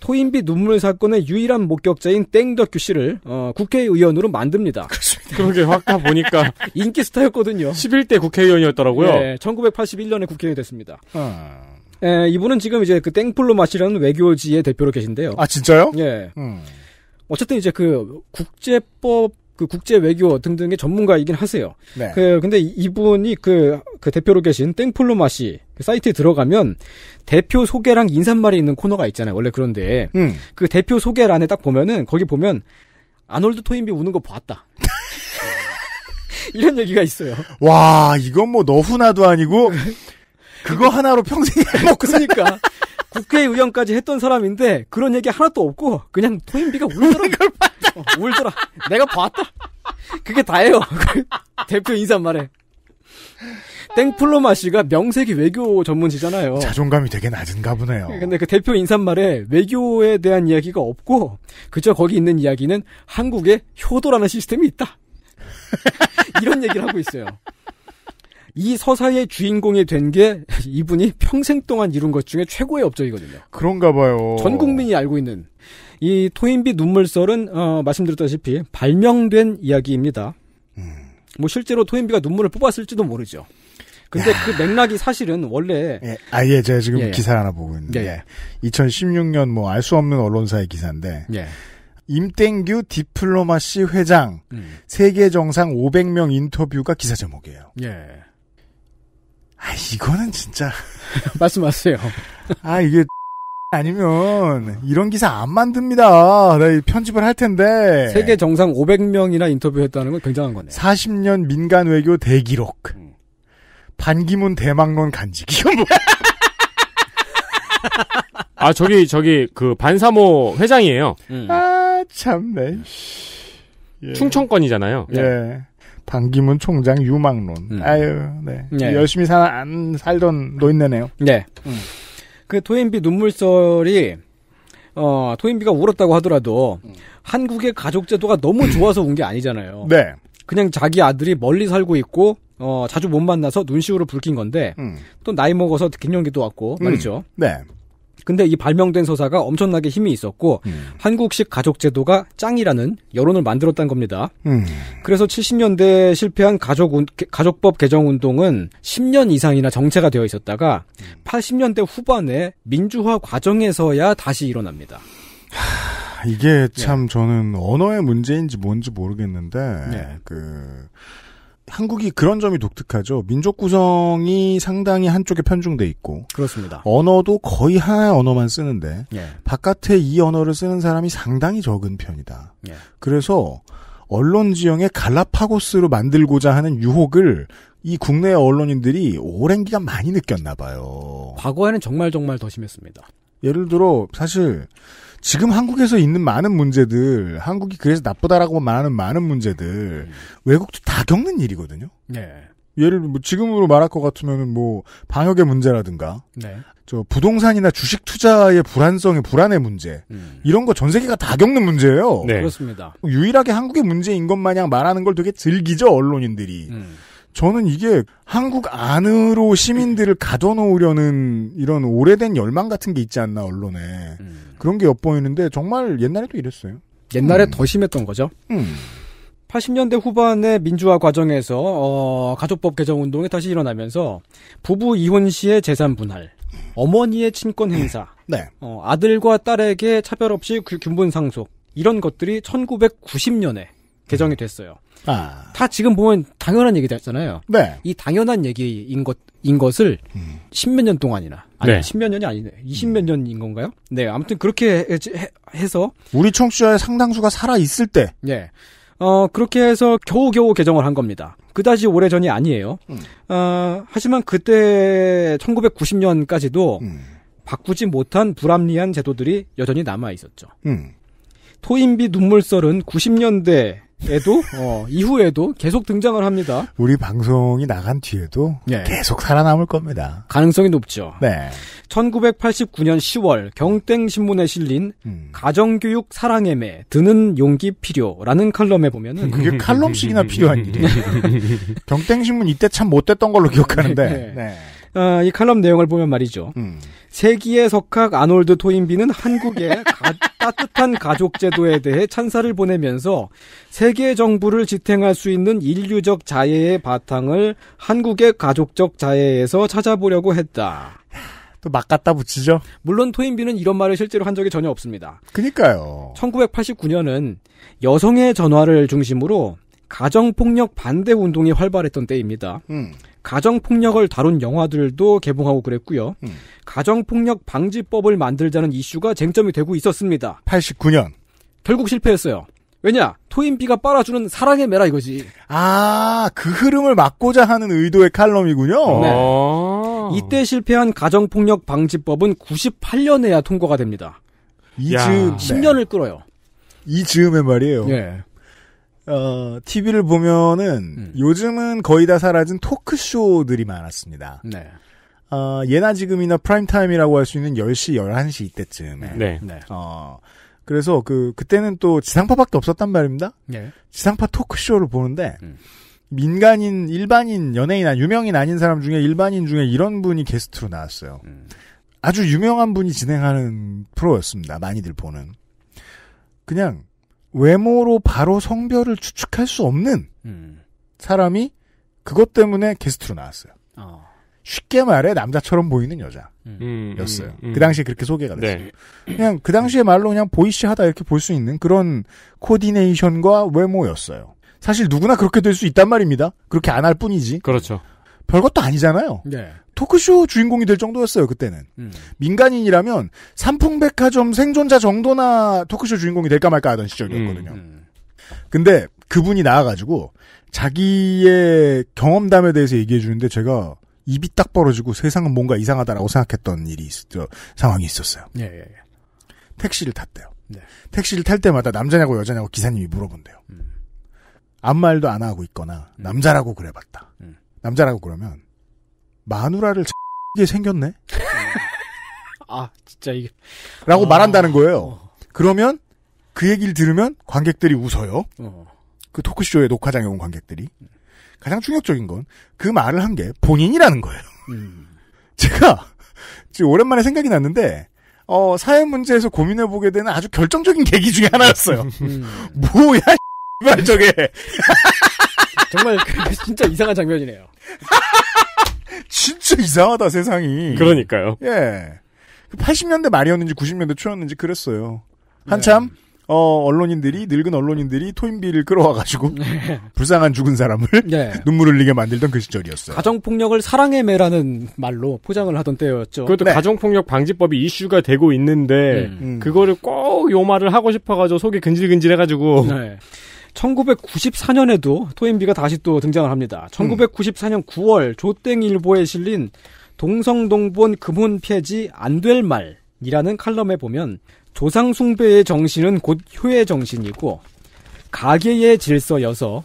토인비 눈물 사건의 유일한 목격자인 땡덕규 씨를 어, 국회의원으로 만듭니다. 그러게 아까 보니까 인기 스타였거든요. 11대 국회의원이었더라고요. 네, 1981년에 국회의원 이 됐습니다. 아... 에, 예, 이분은 지금 이제 그 땡플로 마시라는 외교지의 대표로 계신데요. 아 진짜요? 예. 음. 어쨌든 이제 그 국제법 그 국제 외교 등등의 전문가이긴 하세요. 네. 그 근데 이분이 그, 그 대표로 계신 땡플로마시 그 사이트에 들어가면 대표 소개랑 인사말이 있는 코너가 있잖아요. 원래 그런데 음. 그 대표 소개란에 딱 보면은 거기 보면 아놀드 토인비 우는 거 봤다. 이런 얘기가 있어요. 와 이건 뭐 너후나도 아니고 그거 하나로 평생 해먹고 사니까. 그러니까. 국회의원까지 했던 사람인데 그런 얘기 하나도 없고 그냥 토인비가 울더라. 그걸 봤다. 어, 울더라. 내가 봤다. 그게 다예요. 대표 인사말에. 땡플로마 씨가 명색이 외교 전문지잖아요. 자존감이 되게 낮은가 보네요. 근데 그 대표 인사말에 외교에 대한 이야기가 없고 그저 거기 있는 이야기는 한국에 효도라는 시스템이 있다. 이런 얘기를 하고 있어요. 이 서사의 주인공이 된 게 이분이 평생 동안 이룬 것 중에 최고의 업적이거든요. 그런가 봐요. 전 국민이 알고 있는 이 토인비 눈물설은 어, 말씀드렸다시피 발명된 이야기입니다. 음. 뭐 실제로 토인비가 눈물을 뽑았을지도 모르죠. 근데 야. 그 맥락이 사실은 원래 예, 아 예, 제가 지금 예, 예, 기사 하나 보고 있는데 예. 2016년 예. 뭐알 수 없는 언론사의 기사인데 예. 임땡규 디플로마시 회장 음. 세계 정상 500명 인터뷰가 기사 제목이에요. 예. 아, 이거는 진짜. 말씀하세요. 아, 이게 아니면 이런 기사 안 만듭니다. 나 편집을 할 텐데. 세계 정상 500명이나 인터뷰했다는 건 굉장한 거네. 40년 민간 외교 대기록. 음. 반기문 대망론 간직이 아 저기 저기 그 반사모 회장이에요. 음. 아 참네. 예. 충청권이잖아요. 예. 네. 반기문 총장 유망론. 음. 아유, 네. 네. 열심히 사, 안 살던 노인네네요. 네. 음. 그 토인비 눈물설이, 어, 토인비가 울었다고 하더라도, 음. 한국의 가족제도가 너무 좋아서 온 게 아니잖아요. 네. 그냥 자기 아들이 멀리 살고 있고, 어, 자주 못 만나서 눈시울을 붉힌 건데, 음. 또 나이 먹어서 긴 연기도 왔고, 음. 말이죠. 네. 근데 이 발명된 서사가 엄청나게 힘이 있었고 음. 한국식 가족 제도가 짱이라는 여론을 만들었다는 겁니다. 음. 그래서 70년대 실패한 가족 운, 가족법 개정 운동은 10년 이상이나 정체가 되어 있었다가 80년대 후반에 민주화 과정에서야 다시 일어납니다. 하, 이게 참 네. 저는 언어의 문제인지 뭔지 모르겠는데 네. 그 한국이 그런 점이 독특하죠. 민족 구성이 상당히 한쪽에 편중돼 있고 그렇습니다. 언어도 거의 하나의 언어만 쓰는데 예. 바깥에 이 언어를 쓰는 사람이 상당히 적은 편이다. 예. 그래서 언론 지형의 갈라파고스로 만들고자 하는 유혹을 이 국내 언론인들이 오랜 기간 많이 느꼈나 봐요. 과거에는 정말 정말 더 심했습니다. 예를 들어 사실 지금 한국에서 있는 많은 문제들, 한국이 그래서 나쁘다라고 말하는 많은 문제들, 외국도 다 겪는 일이거든요. 네. 예를 뭐 지금으로 말할 것같으면뭐 방역의 문제라든가, 네. 저 부동산이나 주식 투자의 불안성의 불안의 문제 음. 이런 거 전 세계가 다 겪는 문제예요. 네. 그렇습니다. 유일하게 한국의 문제인 것 마냥 말하는 걸 되게 즐기죠 언론인들이. 음. 저는 이게 한국 안으로 시민들을 가둬놓으려는 이런 오래된 열망 같은 게 있지 않나 언론에 음. 그런 게 엿보이는데 정말 옛날에도 이랬어요. 옛날에 음. 더 심했던 거죠. 음. 80년대 후반의 민주화 과정에서 어, 가족법 개정 운동이 다시 일어나면서 부부 이혼 시의 재산 분할, 어머니의 친권 행사, 음. 네. 어, 아들과 딸에게 차별 없이 균분 상속 이런 것들이 1990년에 개정이 됐어요. 아. 다 지금 보면 당연한 얘기잖아요. 네. 이 당연한 얘기인 것, 인 것을 음. 십몇 년 동안이나, 아니, 네. 십몇 년이 아니네. 이십몇 음. 년인 건가요? 네, 아무튼 그렇게 해, 서 우리 청취자의 상당수가 살아있을 때. 네. 어, 그렇게 해서 겨우겨우 개정을 한 겁니다. 그다지 오래전이 아니에요. 음. 어, 하지만 그때 1990년까지도 음. 바꾸지 못한 불합리한 제도들이 여전히 남아 있었죠. 음. 토인비 눈물설은 90년대 에도 어, 이후에도 계속 등장을 합니다. 우리 방송이 나간 뒤에도 예. 계속 살아남을 겁니다. 가능성이 높죠. 네. 1989년 10월 경땡 신문에 실린 음. 가정교육 사랑의 매 드는 용기 필요라는 칼럼에 보면은 그게 칼럼씩이나 필요한 일이에요. 경땡 신문 이때 참 못됐던 걸로 기억하는데. 네. 네. 어, 이 칼럼 내용을 보면 말이죠. 음. 세기의 석학 아놀드 토인비는 한국의 가, 따뜻한 가족 제도에 대해 찬사를 보내면서 세계 정부를 지탱할 수 있는 인류적 자해의 바탕을 한국의 가족적 자해에서 찾아보려고 했다. 또 막 갖다 붙이죠. 물론 토인비는 이런 말을 실제로 한 적이 전혀 없습니다. 그니까요. 1989년은 여성의 전화를 중심으로 가정폭력 반대 운동이 활발했던 때입니다. 음. 가정폭력을 다룬 영화들도 개봉하고 그랬고요. 음. 가정폭력 방지법을 만들자는 이슈가 쟁점이 되고 있었습니다. 89년. 결국 실패했어요. 왜냐? 토인비가 빨아주는 사랑의 매라 이거지. 아, 그 흐름을 막고자 하는 의도의 칼럼이군요. 네. 아~ 이때 실패한 가정폭력 방지법은 98년에야 통과가 됩니다. 이 야, 즈 10년을 끌어요. 이 즈음의 말이에요. 예. 어, TV를 보면은 음. 요즘은 거의 다 사라진 토크쇼들이 많았습니다. 네. 어, 예나 지금이나 프라임타임이라고 할 수 있는 10시, 11시 이때쯤에. 네. 네. 네. 어, 그래서 그, 그때는 또 지상파밖에 없었단 말입니다. 네. 지상파 토크쇼를 보는데, 음. 민간인, 일반인, 연예인, 아, 유명인 아닌 사람 중에 일반인 중에 이런 분이 게스트로 나왔어요. 음. 아주 유명한 분이 진행하는 프로였습니다. 많이들 보는. 그냥 외모로 바로 성별을 추측할 수 없는 음. 사람이 그것 때문에 게스트로 나왔어요. 어. 쉽게 말해 남자처럼 보이는 여자였어요. 음, 음, 음, 음, 그 당시에 그렇게 소개가 네. 됐어요. 네. 그냥 그 당시에 말로 그냥 보이시하다 이렇게 볼 수 있는 그런 코디네이션과 외모였어요. 사실 누구나 그렇게 될 수 있단 말입니다. 그렇게 안 할 뿐이지. 그렇죠. 별것도 아니잖아요. 네. 토크쇼 주인공이 될 정도였어요 그때는 음. 민간인이라면 삼풍백화점 생존자 정도나 토크쇼 주인공이 될까 말까 하던 시절이었거든요. 음, 음. 근데 그분이 나와가지고 자기의 경험담에 대해서 얘기해 주는데 제가 입이 딱 벌어지고 세상은 뭔가 이상하다라고 생각했던 일이 있, 었죠 상황이 있었어요. 예, 예, 예. 택시를 탔대요. 네. 택시를 탈 때마다 남자냐고 여자냐고 기사님이 물어본대요. 음. 아무 말도 안 하고 있거나 음. 남자라고 그래봤다. 음. 남자라고 그러면 마누라를 이게 생겼네. 아 진짜 이게 라고 아... 말한다는 거예요. 어. 그러면 그 얘기를 들으면 관객들이 웃어요. 어. 그 토크쇼의 녹화장에 온 관객들이 가장 충격적인 건 그 말을 한 게 본인이라는 거예요. 음. 제가 지금 오랜만에 생각이 났는데 어, 사회 문제에서 고민해 보게 되는 아주 결정적인 계기 중에 하나였어요. 음. 뭐야 말 저게 정말 그 진짜 이상한 장면이네요. 진짜 이상하다 세상이. 그러니까요. 예. 80년대 그 말이었는지 90년대 초였는지 그랬어요. 네. 한참 네. 어, 언론인들이 늙은 언론인들이 토인비를 끌어와가지고 네. 불쌍한 죽은 사람을 네. 눈물 흘리게 만들던 그 시절이었어요. 가정폭력을 사랑의 매라는 말로 포장을 하던 때였죠. 그것도 네. 가정폭력 방지법이 이슈가 되고 있는데 음. 음. 그거를 꼭 요 말을 하고 싶어가지고 속이 근질근질해가지고 네. 1994년에도 토인비가 다시 또 등장을 합니다. 1994년 9월 조땡일보에 실린 동성동본 금혼 폐지 안 될 말이라는 칼럼에 보면 조상숭배의 정신은 곧 효의 정신이고 가계의 질서여서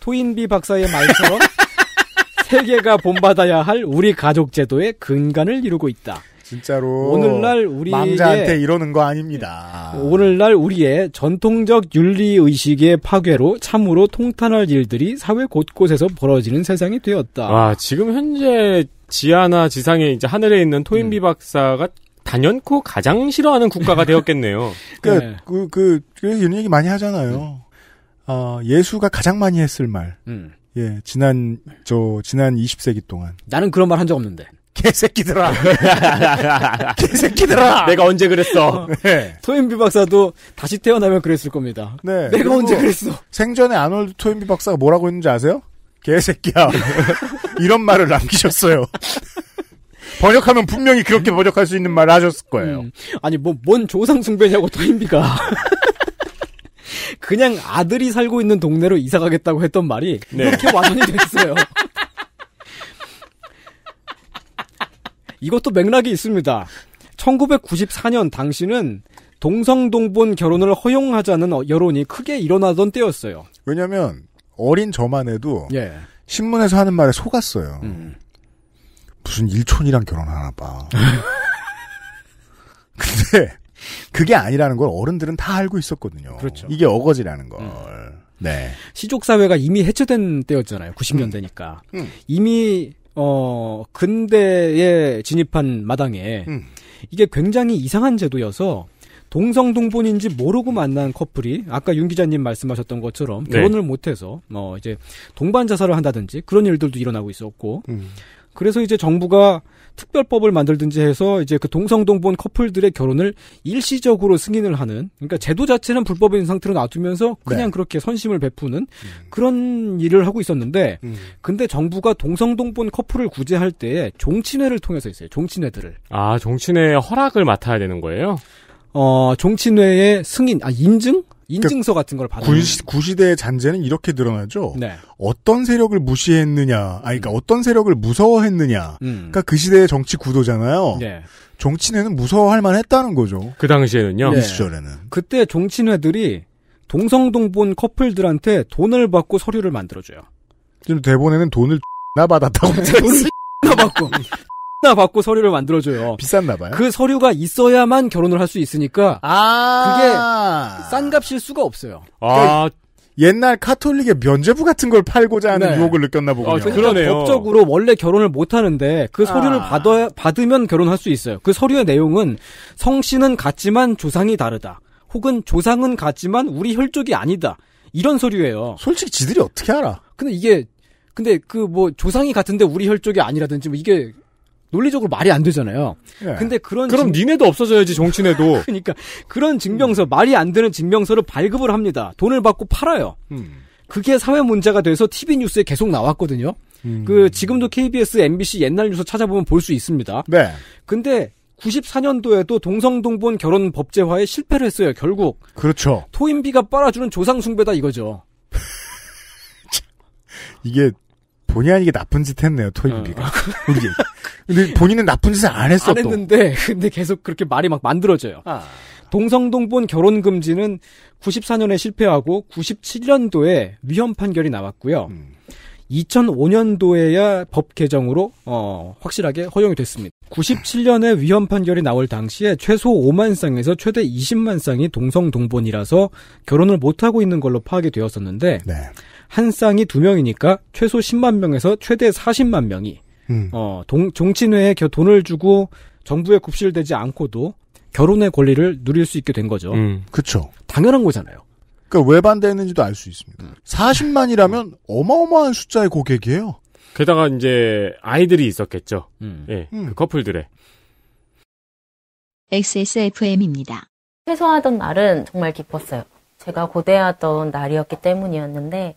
토인비 박사의 말처럼 세계가 본받아야 할 우리 가족 제도의 근간을 이루고 있다. 진짜로 오늘날 우리 망자한테 이러는 거 아닙니다. 오늘날 우리의 전통적 윤리 의식의 파괴로 참으로 통탄할 일들이 사회 곳곳에서 벌어지는 세상이 되었다. 와, 아, 지금 현재 지하나 지상에 이제 하늘에 있는 토인비 음. 박사가 단연코 가장 싫어하는 국가가 되었겠네요. 그러니까 네. 그, 그, 그, 이런 얘기 많이 하잖아요. 음. 어, 예수가 가장 많이 했을 말. 음. 예, 지난, 저, 지난 20세기 동안. 나는 그런 말 한 적 없는데. 개새끼들아. 개새끼들아. 내가 언제 그랬어. 어. 네. 토인비 박사도 다시 태어나면 그랬을 겁니다. 네. 내가 언제 그랬어. 생전에 아놀드 토인비 박사가 뭐라고 했는지 아세요? 개새끼야. 이런 말을 남기셨어요. 번역하면 분명히 그렇게 번역할 수 있는 말을 하셨을 거예요. 음. 아니 뭐뭔 조상 숭배냐고 토인비가. 그냥 아들이 살고 있는 동네로 이사 가겠다고 했던 말이 네. 이렇게 완전히 됐어요. 이것도 맥락이 있습니다. 1994년 당시는 동성동본 결혼을 허용하자는 여론이 크게 일어나던 때였어요. 왜냐하면 어린 저만 해도 예. 신문에서 하는 말에 속았어요. 음. 무슨 일촌이랑 결혼하나 봐. 근데 그게 아니라는 걸 어른들은 다 알고 있었거든요. 그렇죠. 이게 어거지라는 걸. 음. 네. 시족 사회가 이미 해체된 때였잖아요. 90년대니까. 음. 음. 이미 어, 근대에 진입한 마당에 음. 이게 굉장히 이상한 제도여서 동성동본인지 모르고 만난 커플이 아까 윤 기자님 말씀하셨던 것처럼 네. 결혼을 네. 못해서 뭐 이제 동반 자살을 한다든지 그런 일들도 일어나고 있었고 음. 그래서 이제 정부가 특별법을 만들든지 해서 이제 그 동성동본 커플들의 결혼을 일시적으로 승인을 하는 그러니까 제도 자체는 불법인 상태로 놔두면서 그냥 네. 그렇게 선심을 베푸는 음. 그런 일을 하고 있었는데 음. 근데 정부가 동성동본 커플을 구제할 때 종친회를 통해서 있어요. 종친회들을. 아, 종친회의 허락을 맡아야 되는 거예요? 어, 종친회의 승인, 아, 인증? 인증서 같은 걸 받는 구시, 구시대의 잔재는 이렇게 드러나죠. 네. 어떤 세력을 무시했느냐, 아니 그러니까 음. 어떤 세력을 무서워했느냐. 음. 그러니까 그 시대의 정치 구도잖아요. 네. 정치인회는 무서워할 만했다는 거죠. 그 당시에는요. 이 네. 시절에는. 그때 정치인회들이 동성동본 커플들한테 돈을 받고 서류를 만들어줘요. 지금 대본에는 돈을 나 받았다고. 나 받고 나 받고 서류를 만들어줘요. 비쌌나 봐요. 그 서류가 있어야만 결혼을 할 수 있으니까 아~ 그게 싼 값일 수가 없어요. 아 그러니까 옛날 카톨릭의 면죄부 같은 걸 팔고자 하는 네. 유혹을 느꼈나 보군요. 아, 그러네요. 법적으로 원래 결혼을 못 하는데 그 서류를 아. 받아 받으면 결혼할 수 있어요. 그 서류의 내용은 성씨는 같지만 조상이 다르다. 혹은 조상은 같지만 우리 혈족이 아니다. 이런 서류예요. 솔직히 지들이 어떻게 알아? 근데 이게 근데 그 뭐 조상이 같은데 우리 혈족이 아니라든지 뭐 이게 논리적으로 말이 안 되잖아요. 예. 근데 그런 그럼 증... 니네도 없어져야지 정치네도. 그러니까 그런 증명서 음. 말이 안 되는 증명서를 발급을 합니다. 돈을 받고 팔아요. 음. 그게 사회 문제가 돼서 TV 뉴스에 계속 나왔거든요. 음. 그 지금도 KBS, MBC 옛날 뉴스 찾아보면 볼 수 있습니다. 네. 근데 94년도에도 동성동본 결혼 법제화에 실패를 했어요. 결국. 그렇죠. 토인비가 빨아주는 조상숭배다 이거죠. 이게 본의 아니게 나쁜 짓 했네요, 토이무기가. 어. 근데 본인은 나쁜 짓을 안 했어, 안 했는데, 또. 근데 계속 그렇게 말이 막 만들어져요. 아. 동성동본 결혼금지는 94년에 실패하고 97년도에 위헌 판결이 나왔고요. 음. 2005년도에야 법 개정으로 어, 확실하게 허용이 됐습니다. 97년에 위헌 판결이 나올 당시에 최소 5만 쌍에서 최대 20만 쌍이 동성 동본이라서 결혼을 못 하고 있는 걸로 파악이 되었었는데 네. 한 쌍이 두 명이니까 최소 10만 명에서 최대 40만 명이 음. 어, 동, 종친회에 돈을 주고 정부에 굽실되지 않고도 결혼의 권리를 누릴 수 있게 된 거죠. 음. 그렇죠. 당연한 거잖아요. 그러니까 왜 반대했는지도 알 수 있습니다. 음. 40만이라면 어마어마한 숫자의 고객이에요. 게다가 이제 아이들이 있었겠죠. 음. 예, 음. 그 커플들의 XSFM입니다. 최소하던 날은 정말 기뻤어요. 제가 고대하던 날이었기 때문이었는데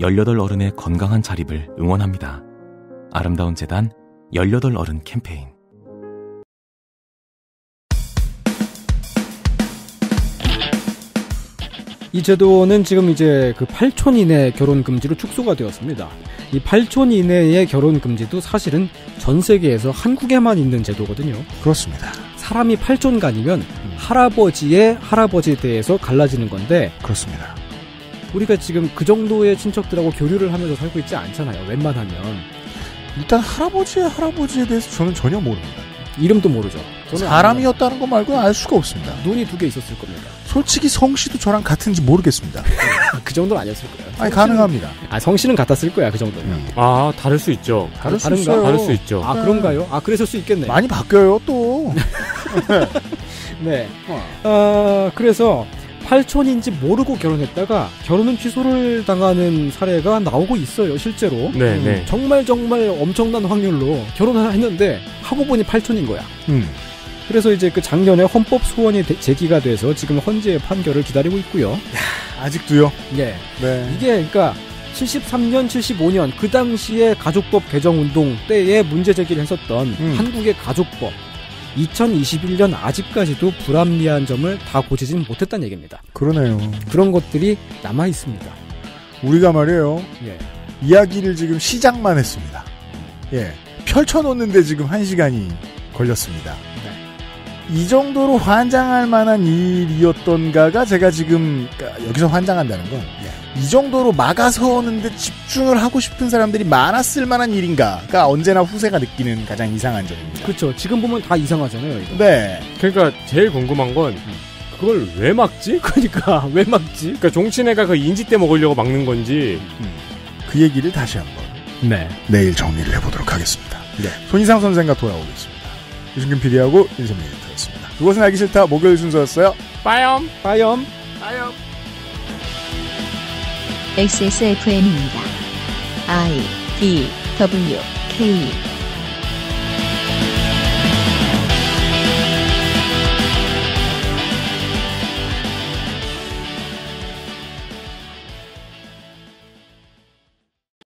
18 어른의 건강한 자립을 응원합니다. 아름다운 재단 18 어른 캠페인 이 제도는 지금 이제 그 8촌 이내 결혼 금지로 축소가 되었습니다. 이 8촌 이내의 결혼 금지도 사실은 전 세계에서 한국에만 있는 제도거든요. 그렇습니다. 사람이 8촌간이면 음. 할아버지의 할아버지에 대해서 갈라지는 건데 그렇습니다. 우리가 지금 그 정도의 친척들하고 교류를 하면서 살고 있지 않잖아요. 웬만하면. 일단 할아버지의 할아버지에 대해서 저는 전혀 모릅니다. 이름도 모르죠. 사람이었다는 것 말고는 알 수가 없습니다. 눈이 두 개 있었을 겁니다. 솔직히 성씨도 저랑 같은지 모르겠습니다. 그 정도는 아니었을 거예요. 아 성씨는, 가능합니다. 아 성씨는 같았을 거야 그 정도는. 음. 아 다를 수 있죠. 다를 수 있어요. 다를 수 있죠. 아 그런가요? 아그랬을수 있겠네. 많이 바뀌어요 또. 네. 네. 어, 아, 그래서 팔촌인지 모르고 결혼했다가 결혼은 취소를 당하는 사례가 나오고 있어요 실제로 네, 음, 네. 정말 정말 엄청난 확률로 결혼을 했는데 하고 보니 팔촌인 거야 음. 그래서 이제 그 작년에 헌법 소원이 대, 제기가 돼서 지금 헌재의 판결을 기다리고 있고요 야, 아직도요? 예. 네. 이게 그러니까 73년, 75년 그 당시에 가족법 개정 운동 때에 문제 제기를 했었던 음. 한국의 가족법 2021년 아직까지도 불합리한 점을 다 고치진 못했다는 얘기입니다. 그러네요. 그런 것들이 남아 있습니다. 우리가 말이에요. 예. 이야기를 지금 시작만 했습니다. 예. 펼쳐놓는데 지금 한 시간이 걸렸습니다. 네. 이 정도로 환장할 만한 일이었던가가 제가 지금 그러니까 여기서 환장한다는 건 예. 이 정도로 막아서는데 집중을 하고 싶은 사람들이 많았을 만한 일인가가 언제나 후세가 느끼는 가장 이상한 점입니다. 그렇죠. 지금 보면 다 이상하잖아요. 이거. 네. 그러니까 제일 궁금한 건 음. 그걸 왜 막지? 그러니까 왜 막지? 그러니까 종친애가 그 인지 때 먹으려고 막는 건지 음. 그 얘기를 다시 한번 네. 내일 정리를 해보도록 하겠습니다. 네. 손희상 선생과 돌아오겠습니다. 유승균 PD하고 인세민 에디터였습니다. 그것은 알기 싫다 목요일 순서였어요. 빠염 빠염 빠염 XSFM입니다. I D W K